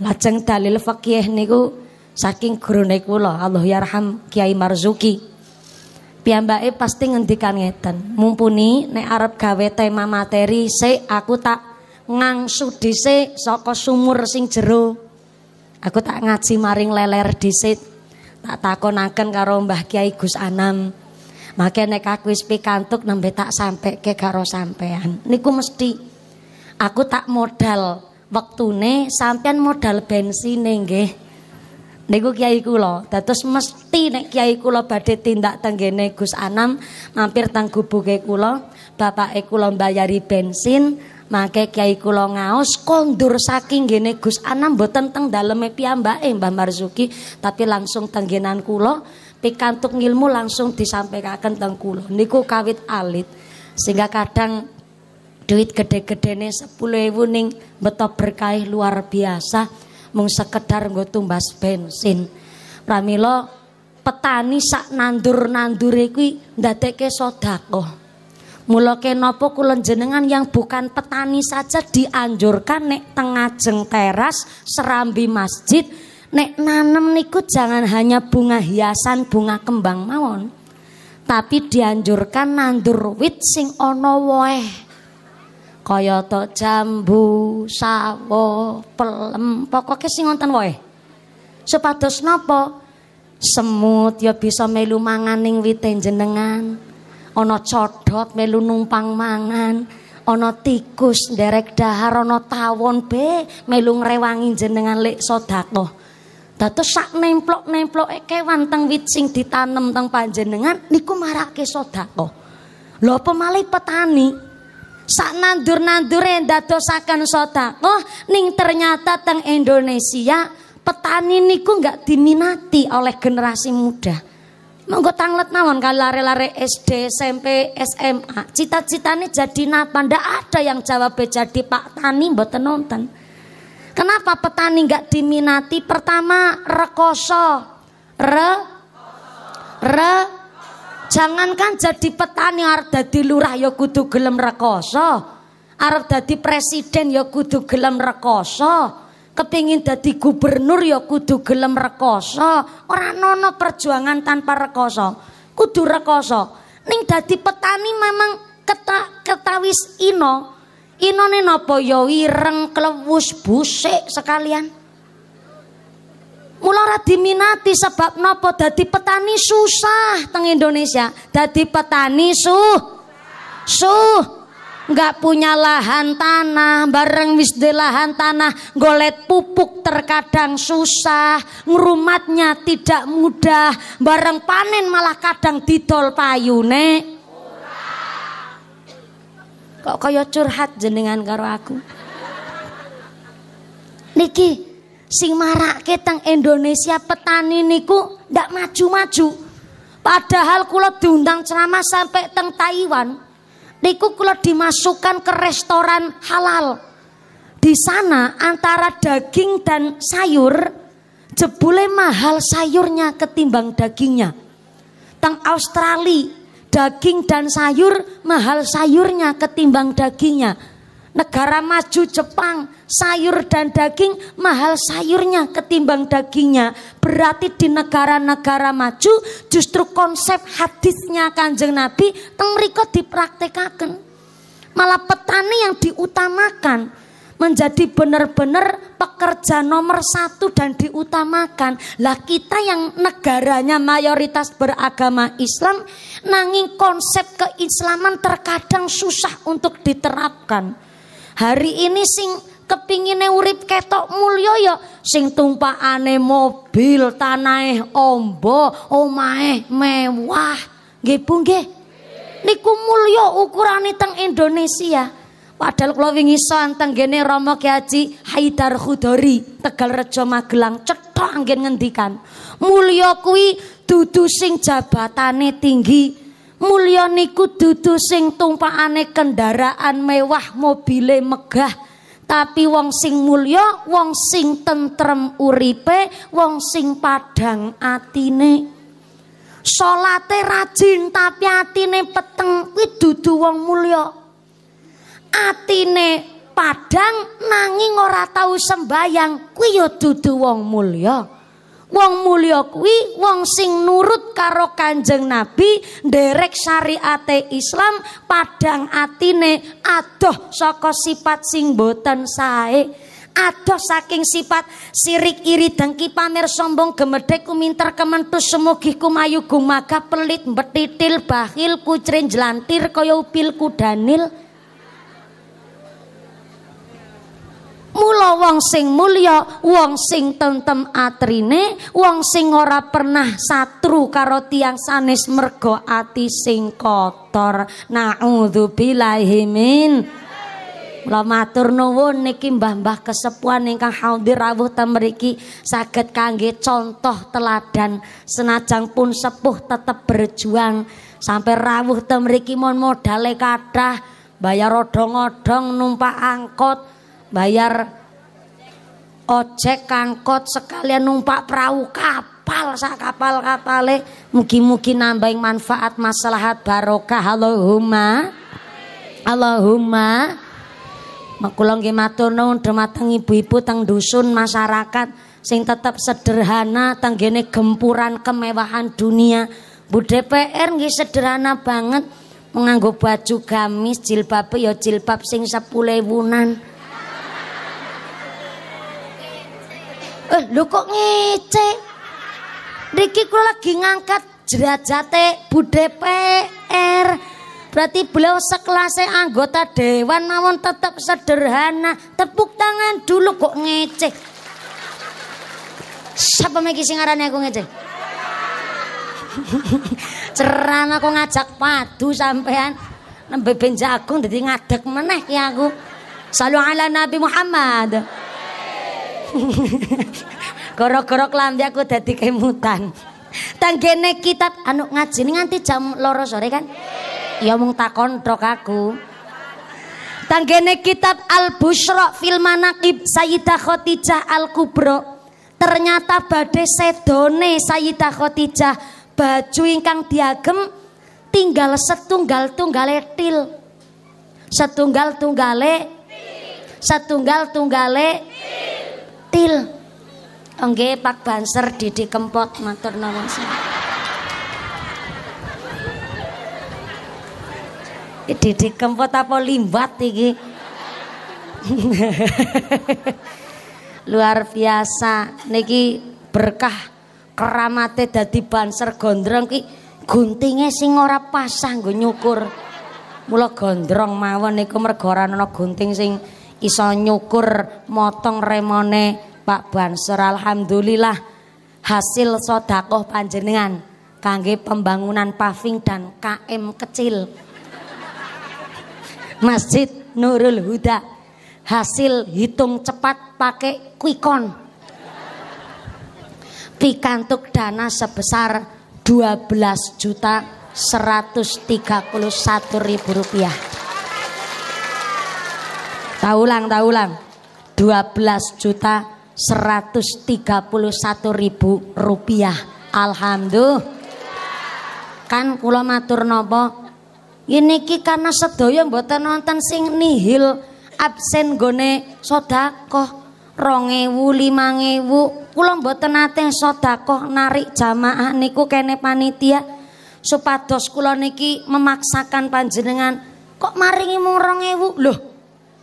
Lajeng dalil fakih niku saking gurune lo Allah yarham Kiai Marzuki. Piyambake pasti ngendikan ngeten, mumpuni nek arep gawe tema materi se aku tak ngangsu dhisik saka sumur sing jero. Aku tak ngaji maring leler dhisik. Tak takonaken karo Mbah Kiai Gus Anam. Maka nek aku wis pikantuk nembe tak ke karo sampean. Niku mesti aku tak modal waktune sampean modal bensin nggih. Niku kiai kula, dados mesti nek kiai kula badhe tindak tenggene Gus Anam mampir teng gubuke kula, bapake kula mbayari bensin, Mangke Kiai kula ngaos kondur saking gene Gus Anam mboten teng daleme piyambake Mbah Marzuki, tapi langsung tenggenan kula pikantuk ngilmu langsung disampaikan teng kula. Niku kawit alit sehingga kadang duit gede sepuluh 10.000 ning beto berkah luar biasa mung sekedar nggo tumbas bensin. Pramila petani sak nandur nandur kuwi ndateke sodako. Mula kenapa kula jenengan yang bukan petani saja dianjurkan nek tengajeng teras serambi masjid nek nanem niku jangan hanya bunga hiasan, bunga kembang mawon. Tapi dianjurkan nandur wit sing ana woe kayata jambu, sawo, pelem, pokoknya sing wonten sepatu Supados napa? Semut ya bisa melu mangan ning jenengan. Ono codot melu numpang mangan, ana tikus derek dahar, Ono tawon be melu ngrewangi jenengan lek sodako. Dados sak nemplok nemplok kewan teng wit sing ditanem teng panjenengan niku marake sodako. Lho apa petani sak nandur-nandure sakan sodako. ning ternyata teng Indonesia petani niku nggak diminati oleh generasi muda. Monggo tanglet mawon kali lare-lare SD, SMP, SMA. Cita-citane jadi napa? Ndak ada yang jawab jadi Pak Tani mboten nonton. Kenapa petani nggak diminati? Pertama rekoso, re, re. Jangankan jadi petani arep dadi lurah ya kudu gelem rekoso. Arep dadi presiden ya kudu gelem rekoso kepingin jadi gubernur ya kudu gelem rekoso Orang nono perjuangan tanpa rekoso kudu rekoso ning jadi petani memang keta, ketawis ino inone nopo ya ireng klewus busik sekalian Mula diminati sebab nopo jadi petani susah teng Indonesia. Jadi petani suh. Suh nggak punya lahan tanah, bareng wis di lahan tanah, golet pupuk terkadang susah, ngerumatnya tidak mudah, bareng panen malah kadang didol payune. Kok kaya curhat jenengan karo aku? Niki sing marak ketang Indonesia petani niku ndak maju-maju. Padahal kula diundang ceramah sampai teng Taiwan niku kalau dimasukkan ke restoran halal. Di sana antara daging dan sayur jebule mahal sayurnya ketimbang dagingnya. Tang Australia daging dan sayur mahal sayurnya ketimbang dagingnya negara maju Jepang sayur dan daging mahal sayurnya ketimbang dagingnya berarti di negara-negara maju justru konsep hadisnya kanjeng Nabi tengriko dipraktekakan malah petani yang diutamakan menjadi benar-benar pekerja nomor satu dan diutamakan lah kita yang negaranya mayoritas beragama Islam nanging konsep keislaman terkadang susah untuk diterapkan Hari ini sing kepingine urip ketok mulya ya sing tumpakane mobil, tanahe ombo, omahe mewah. Nggih Bu nggih. Niku mulya ukurane teng Indonesia. Padahal kula wingi sowan tenggene Rama Ki Haidar Khudori, Tegal Rejo Magelang, cetok anggen ngendikan. Mulya kuwi dudu sing jabatane tinggi, Mulyo niku dudu sing tumpakane kendaraan mewah, mobile megah, tapi wong sing Mulyo, wong sing tentrem uripe, wong sing padang atine. Salate rajin tapi atine peteng kuwi dudu wong Mulyo. Atine padang nanging ora tau sembayang kuwi ya dudu wong Mulyo. Wong mulia kuwi wong sing nurut karo Kanjeng Nabi, nderek syariate Islam, padang atine adoh saka sifat sing boten sae. adoh saking sifat sirik iri dengki pamer sombong gemedek kuminter kementus semugih kumayu gumaga pelit betitil bahil kucrin jelantir kaya upil kudanil Mula wong sing mulya, wong sing tentem atrine, wong sing ora pernah satru karo tiang sanis mergo ati sing kotor. Nauzubillahi min. Kula matur nuwun niki mbah-mbah kesepuan ingkang hadir rawuh ten mriki saged kangge contoh teladan senajan pun sepuh tetep berjuang sampai rawuh ten mriki mon modale kathah bayar odong-odong numpak angkot bayar ojek kangkot sekalian numpak perahu kapal sak kapal kapale mungkin mungkin nambahin manfaat maslahat barokah Allahumma Allahumma Makulang nggih matur nuwun dumateng ibu-ibu tang dusun masyarakat sing tetap sederhana tenggene gempuran kemewahan dunia Bu DPR nggih sederhana banget menganggo baju gamis jilbab ya jilbab sing sepulewunan an Eh, lu kok ngece? Riki ku lagi ngangkat jerajate Bu DPR. Berarti beliau sekelas anggota dewan namun tetap sederhana. Tepuk tangan dulu kok ngece. Siapa megi singarannya aku ngece? cerana aku ngajak padu sampean nembe ben jadi ngadek ngadeg meneh ya aku. Salu ala Nabi Muhammad. Gara-gara klambi aku dadi kemutan. Tanggene kitab anu ngaji nganti jam loro sore kan? Ya mung takon tok aku. Tanggene kitab Al Busra fil Manaqib Sayyidah Khadijah Al Kubro. Ternyata badhe sedone Sayyidah Khadijah baju ingkang diagem tinggal setunggal tunggale til. Setunggal tunggale setunggal tunggale til. Til. Engge oh, Pak Banser Didi Kempot matur nuwun Didi Kempot apa limbat iki? Luar biasa niki berkah keramate dadi Banser gondrong ki guntinge sing ora pasang nggo nyukur. Mula gondrong mawon niku mergo ora gunting sing iso nyukur motong remone Pak Banser alhamdulillah hasil sodakoh panjenengan kangge pembangunan paving dan KM kecil Masjid Nurul Huda hasil hitung cepat pakai kuikon pikantuk dana sebesar 12 juta 131 ribu rupiah Tahu ulang, tahu ulang. 12 juta 131 ribu rupiah. Alhamdulillah. Kan kula matur ini ki karena sedaya mboten nonton sing nihil absen gone sodako rongewu limangewu kula mboten nate sodako, narik jamaah niku kene panitia supados kula niki memaksakan panjenengan kok maringi mung rongewu loh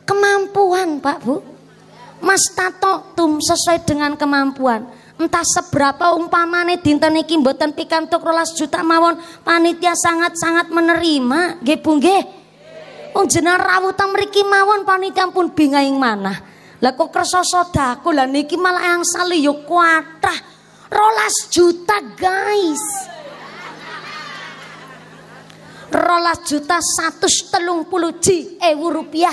Kemampuan Pak Bu. Mas tato tum sesuai dengan kemampuan. Entah seberapa umpamane dinten iki mboten pikantuk rolas juta mawon panitia sangat-sangat menerima nggih Bu nggih. Wong jenengan rawutan mriki mawon panitia pun bingaing mana. Lah kok kersa sedaku lah niki malah angsal yo kuatah rolas juta guys. rolas juta satu telung puluh ji ewu rupiah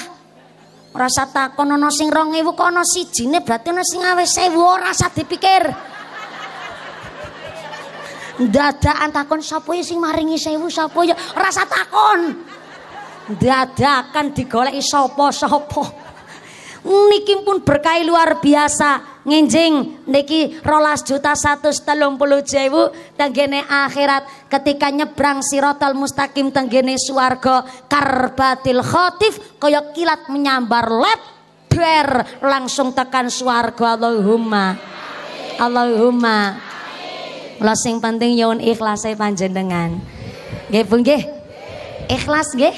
rasa takon ana sing ibu kono ana sijine berarti ana sing awe 1000 rasa dipikir. Dadakan takon sapa ya sing maringi 1000 sapa ya rasa takon. Dadakan digoleki sapa-sapa. Niki pun berkah luar biasa nginjing niki rolas juta satu setelung puluh jewu tenggene akhirat ketika nyebrang sirotol mustaqim tenggene suargo karbatil khotif koyok kilat menyambar lep ber langsung tekan suargo Allahumma Allahumma lo sing penting yon saya e panjenengan dengan, pun nggih ikhlas gih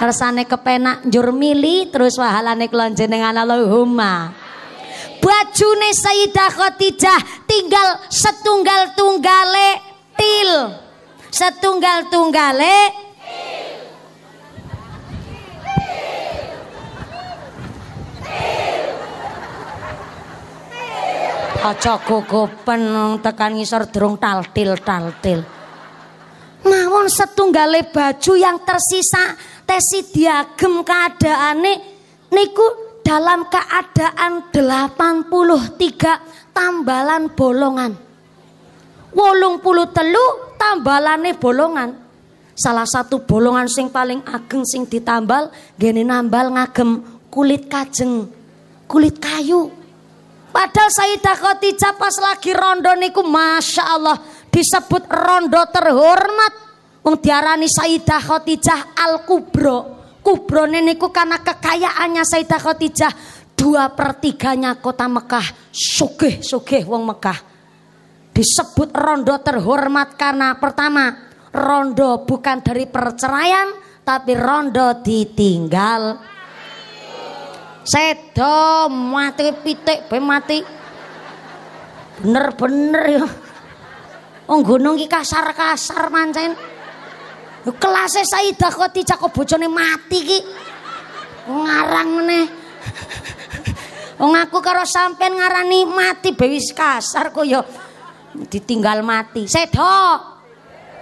kersane kepenak jurmili terus wahalane dengan dengan Allahumma bajune Sayyidah Khadijah tinggal setunggal tunggale til setunggal tunggale Aja gogopen tekan ngisor durung taltil taltil. Mawon setunggale baju yang tersisa tesi diagem keadaane niku dalam keadaan 83 tambalan bolongan. Wolung puluh telu tambalane bolongan. Salah satu bolongan sing paling ageng sing ditambal gini nambal ngagem kulit kajeng, kulit kayu. Padahal Sayyidah Khadijah pas lagi rondo niku Masya Allah disebut rondo terhormat. Mengdiarani Sayyidah Khadijah Al-Kubro kubrone niku karena kekayaannya Sayyidah Khadijah dua pertiganya kota Mekah sugih sugih wong Mekah disebut rondo terhormat karena pertama rondo bukan dari perceraian tapi rondo ditinggal sedo mati pitik mati bener-bener ya wong gunung ki kasar-kasar mancen kelasnya saya dah kok tidak kok bojone mati ki. Ngarang meneh. Wong aku karo sampean ngarani mati bewis kasar kok yo ya ditinggal mati. Sedo.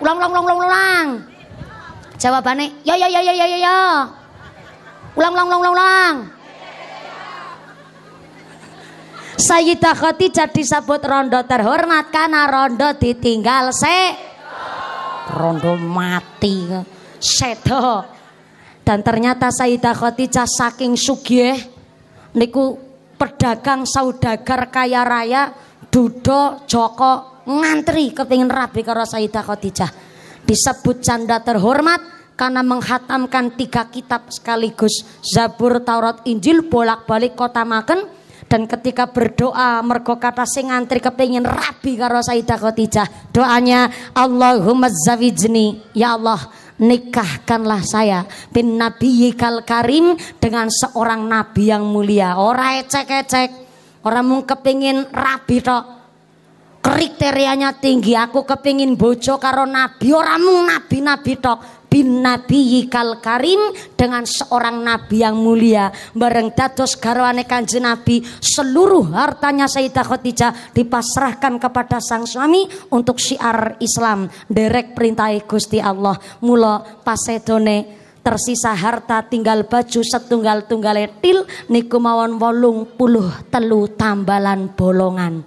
Ulang ulang ulang ulang ulang. Jawabane ya ya ya ya ya ya. ya. Ulang ulang ulang ulang ulang. Sayyidah Khadijah disebut rondo terhormat karena rondo ditinggal se. Rondo mati. Sedo. Dan ternyata Sayyidah Khadijah saking sugih niku pedagang saudagar kaya raya Dudo Joko ngantri kepingin rabi karo Sayyidah Khadijah. Disebut canda terhormat karena menghatamkan tiga kitab sekaligus Zabur, Taurat, Injil bolak-balik kota makan dan ketika berdoa mergo kata sing ngantri kepengin rabi karo Sayyidah Khadijah doanya Allahumma zawijni ya Allah nikahkanlah saya bin Nabi Yikal karim dengan seorang nabi yang mulia Orang ecek-ecek orang mung kepingin rabi tok kriterianya tinggi aku kepingin bojo karo nabi orang mung nabi nabi tok bin nabi Yikal karim dengan seorang nabi yang mulia bareng dados garwane kanji nabi seluruh hartanya Sayyidah Khadijah dipasrahkan kepada sang suami untuk syiar Islam derek perintah Gusti Allah mula pasedone tersisa harta tinggal baju setunggal tunggal etil niku mawon wolung puluh telu tambalan bolongan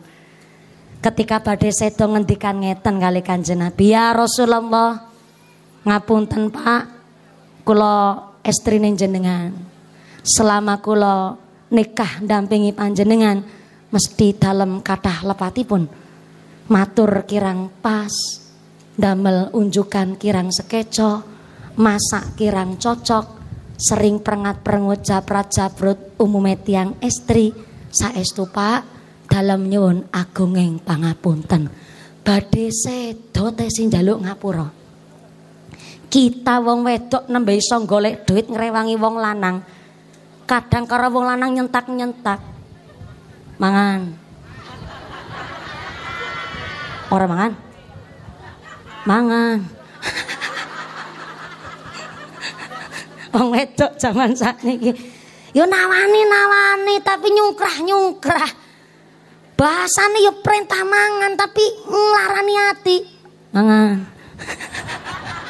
ketika badai sedo ngendikan ngeten kali kanjeng Nabi ya Rasulullah Ngapunten Pak, kulo estrine jenengan. Selama kulo nikah dampingi panjenengan mesti dalam kata lepati pun, matur kirang pas, damel unjukan kirang sekeco, masak kirang cocok, sering perengat-perengut japrat-jabrut umume tiang estri saestu Pak dalam nyun agungeng pangapunten. Badhe sedo jaluk ngapuro. ngapura. Kita wong wedok nambah iso golek duit ngerewangi wong lanang. Kadang karo wong lanang nyentak-nyentak. Mangan. Orang mangan? Mangan. wong wedok zaman saat ini. Yo nawani nawani tapi nyungkrah nyungkrah. Bahasa nih yo perintah mangan tapi ngelarani hati. Mangan.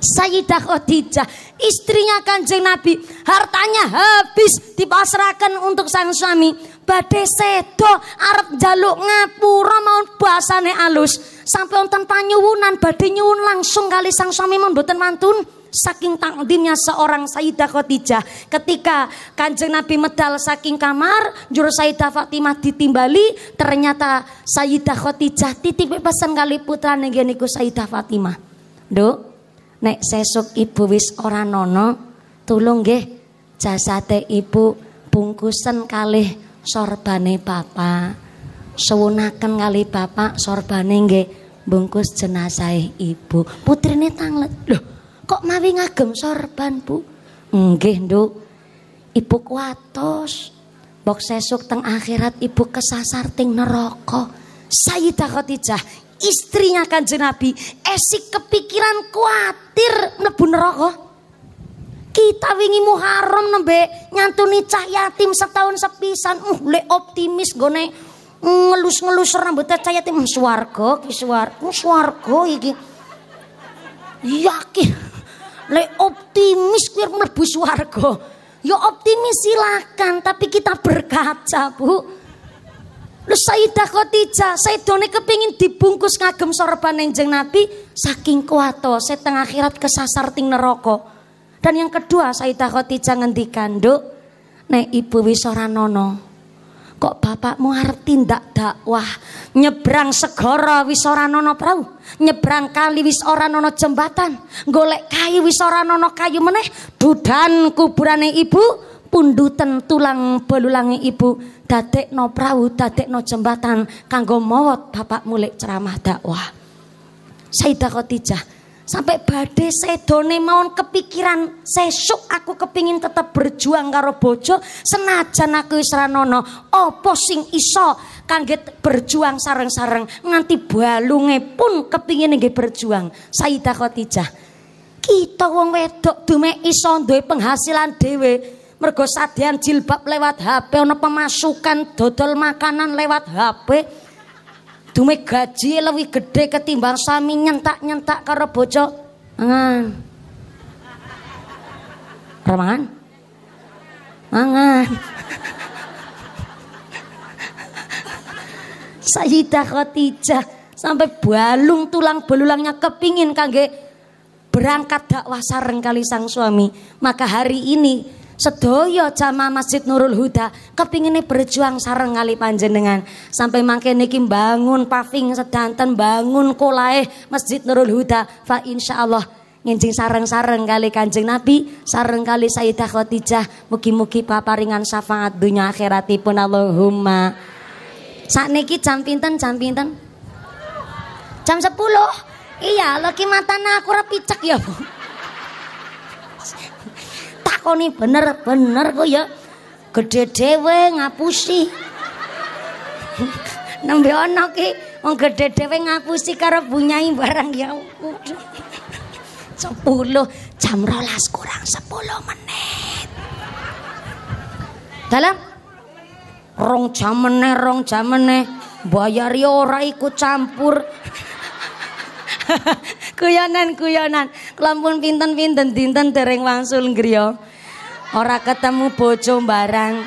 Sayyidah Khadijah, istrinya Kanjeng Nabi, hartanya habis dipasrahkan untuk sang suami. Badhe sedo arep jaluk ngapura mau bahasane alus. Sampai wonten panyuwunan badhe nyuwun langsung kali sang suami mboten mantun saking takdimnya seorang Sayyidah Khadijah ketika kanjeng Nabi medal saking kamar juru Sayyidah Fatimah ditimbali ternyata Sayyidah Khadijah titip pesan kali putra niku Sayyidah Fatimah Duh, nek sesuk ibu wis ora nono, tulung nggih jasate ibu bungkusen kalih sorbane bapak. Suwunaken kali bapak sorbane nggih bungkus jenazah ibu. Putrine tanglet. Loh, kok mawi ngagem sorban, Bu? Nggih, Nduk. Ibu kuatos. bok sesuk teng akhirat ibu kesasar ting neraka. Sayyidah Khadijah istrinya kan Nabi esik kepikiran kuatir mlebu neraka kita wingi Muharram nembe nyantuni cah yatim setahun sepisan uh le optimis gone ngelus-ngelus rambut cah yatim swarga ki swarga swarga iki hmm, yakin le optimis kuwi mlebu swarga ya optimis silakan tapi kita berkaca Bu Lu Sayyidah saya Sayyidone kepingin dibungkus ngagem sorban enjeng Nabi saking saya tengah akhirat kesasar ting neroko Dan yang kedua Sayyidah Khadijah ngendikan, kando nek ibu wis ora nono, kok bapakmu arti tindak dakwah nyebrang segoro wis ora nono perahu nyebrang kali wis ora nono jembatan, golek kayu wis ora nono kayu meneh, dudan kuburane ibu pundutan tulang belulangi ibu dadekno prau no jembatan kanggo mawot bapak mulai ceramah dakwah Sayyidah Khadijah sampai badai sedone mawon kepikiran sesuk aku kepingin tetap berjuang karo bojo senajan aku isranono opo sing iso kaget berjuang sareng-sareng nganti balunge pun kepingin nge berjuang Sayyidah Khadijah kita wong wedok dume iso duwe penghasilan dewe mergo sadian jilbab lewat HP ana pemasukan dodol makanan lewat HP Dume gaji lebih gede ketimbang sami nyentak-nyentak karo bojo mangan remangan mangan Sayyidah Khadijah sampai balung tulang belulangnya kepingin kangge berangkat dakwah sareng kali sang suami maka hari ini Sedoyo sama Masjid Nurul Huda kepingin berjuang sarang kali panjenengan sampai mangke niki bangun paving sedanten bangun kolae Masjid Nurul Huda fa Allah nginjing sarang sarang kali Kanjeng Nabi, sarang kali Sayyidah Khotijah, mugi-mugi paparingan syafaat dunya akhiratipun Allahumma. niki jam pinten? Jam pinten? Jam 10. Iya, lagi matane aku rapi ya, dilakoni bener-bener kok ya. Gede dewe ngapusi. Nembe ono ki wong gede dewe ngapusi karo bunyai barang ya. sepuluh jam rolas kurang sepuluh menit. Dalam rong jam meneh rong jam meneh bayari ora ikut campur. kuyonan kuyonan kelampun pinten-pinten dinten dereng wangsul ngriyo Ora ketemu bojo barang.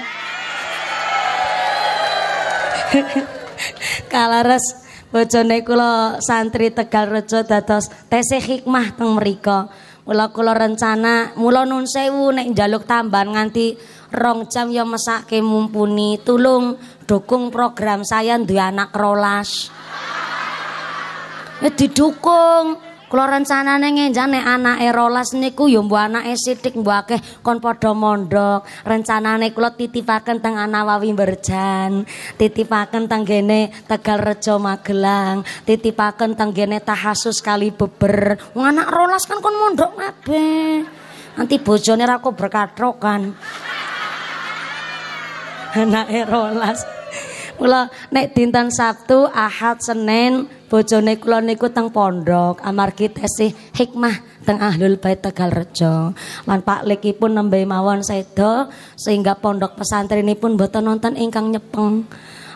Kalares bojone kula santri Tegal Rejo dados tese hikmah teng mriku. Mula kula rencana, mula nun sewu nek njaluk tambahan nganti rong jam ya mesake mumpuni. Tulung dukung program saya duwe anak rolas. Ya didukung. Kula rencanane ngenjane anake rolas niku ya mbok anake sithik mbok akeh kon padha mondok. Rencanane kula titipaken teng Anawawi Berjan, titipaken teng gene Tegal Rejo Magelang, titipaken teng gene Tahasus Kali Beber. Wong anak rolas kan kon mondok kabeh. Nanti bojone ra kok kan, Anake rolas. Kula nek dinten Sabtu, Ahad, Senin, bojone kula niku teng pondok amargi tesih hikmah teng Ahlul Bait Tegalrejo. Lan Pak Lekipun nembe mawon sedo sehingga pondok pesantrenipun boten nonton ingkang nyepeng.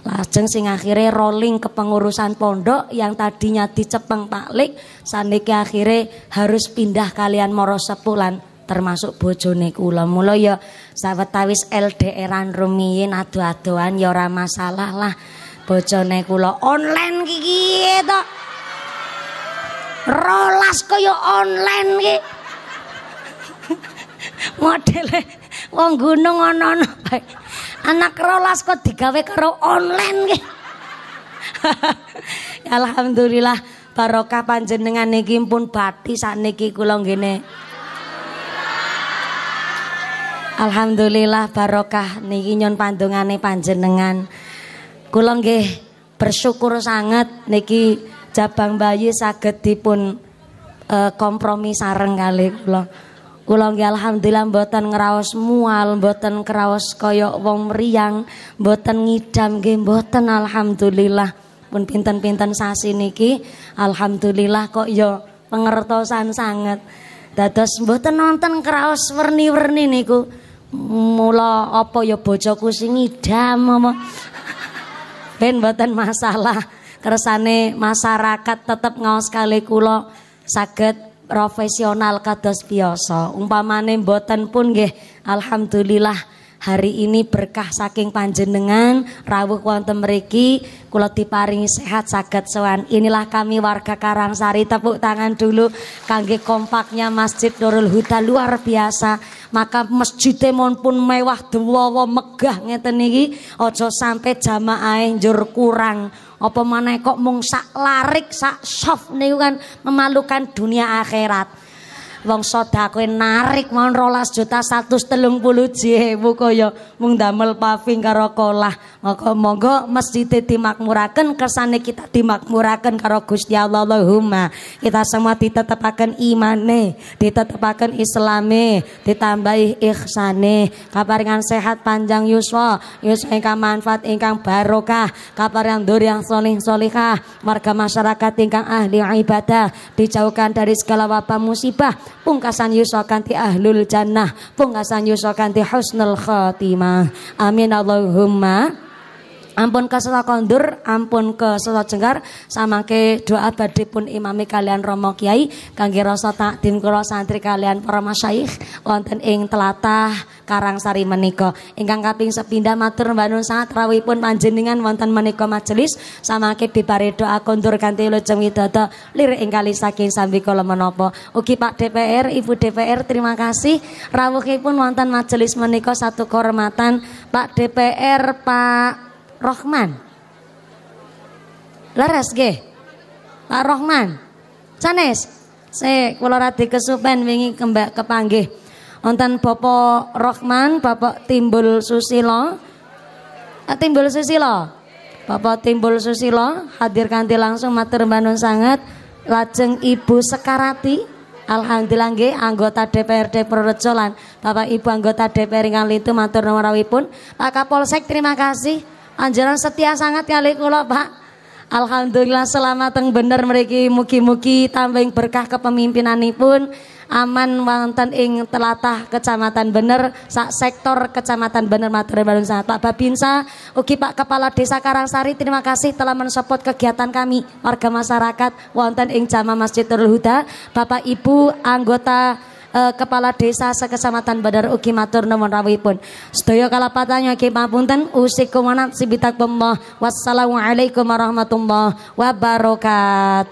Lajeng sing akhirnya rolling kepengurusan pondok yang tadinya dicepeng Pak Lek saniki akhirnya harus pindah kalian moro sepulan termasuk bojone kula. Mula ya sawetawis LDR-an rumiyin adu-aduan ya ora masalah lah bojone kula online ki piye to rolas kaya online ki modele wong gunung ana-ana anak rolas kok digawe karo online ki alhamdulillah barokah panjenengan niki pun bati sakniki kula ngene Alhamdulillah barokah niki nyon pandungane panjenengan. Kula nggih bersyukur sangat niki Jabang Bayi saged dipun e, kompromi sareng kali kula. Kula nggih alhamdulillah mboten ngraos mual, mboten kraos kaya wong riang, mboten ngidam nggih mboten alhamdulillah. Pun pinten-pinten sasi niki alhamdulillah kok ya pengertosan sangat. Dados mboten nonton kraos werni-werni niku. Mula apa ya bojoku sing ngidam apa ben mboten masalah kersane masyarakat tetap ngaos kali kula saged profesional kados biasa umpamane mboten pun nggih alhamdulillah hari ini berkah saking panjenengan rawuh wonten mriki kula diparingi sehat saged sowan. Inilah kami warga Karangsari tepuk tangan dulu kangge kompaknya Masjid Nurul Huda luar biasa. Maka temon pun mewah dewowo megah ngeten ojo aja jamaah jamaahe njur kurang. Apa maneh kok mung sak larik sak soft niku kan memalukan dunia akhirat. Wong sedekah narik mau 12 juta satu 130 jewu kaya mung damel paving karo kolah. moga monggo masjid dimakmuraken kersane kita dimakmuraken karo Gusti Allahumma. Kita semua ditetepaken imane, ditetepaken islame, ditambahi ihsane, kaparingan sehat panjang yuswa, yuswa ingkang manfaat ingkang barokah, kaparingan dur yang solih solihah, warga masyarakat ingkang ahli ibadah, dijauhkan dari segala wabah musibah, pungkasan yusa kanti ahlul jannah pungkasan yusa kanti husnul khatimah amin Allahumma Ampun ke sela kondur, ampun ke sela jenggar, ke doa badhe pun imami kalian Romo Kiai, kangge rasa tim kula santri kalian para masyayikh wonten ing telatah Karangsari meniko, Ingkang kaping sepindah matur mbanun sangat rawi pun panjenengan wonten meniko majelis ke bibare doa kondur kanti lujeng widata lirik ing kali saking sambi kala menopo, Ugi Pak DPR, Ibu DPR terima kasih rawuhipun wonten majelis meniko satu kehormatan Pak DPR, Pak Rohman. Leres nggih. Pak Rohman. Sanes. Se kula radi kesupen wingi kembak kepanggih. Wonten Bapak Rohman, Bapak Timbul Susilo. Timbul Susilo. Bapak Timbul Susilo hadir kanthi langsung matur manun sangat. Lajeng Ibu Sekarati Alhamdulillah nggih anggota DPRD Purworejo lan Bapak Ibu anggota DPR ingkang itu matur nuwun rawuhipun. Pak Kapolsek terima kasih. Anjuran setia sangat kali kula, Pak. Alhamdulillah selamat teng bener mereka mugi-mugi tambah berkah kepemimpinanipun aman wonten ing telatah kecamatan bener sak sektor kecamatan bener Mataram Balung Sahat Pak Babinsa ugi Pak Kepala Desa Karangsari terima kasih telah mensupport kegiatan kami warga masyarakat wonten ing Jama Masjid Huda Bapak Ibu anggota uh, Kepala Desa Sekecamatan Badar Uki matur nuwun pun Sedaya kalapatannya Ki papunten usikum wanat sibitak pemoh. Wassalamualaikum warahmatullahi wabarakatuh.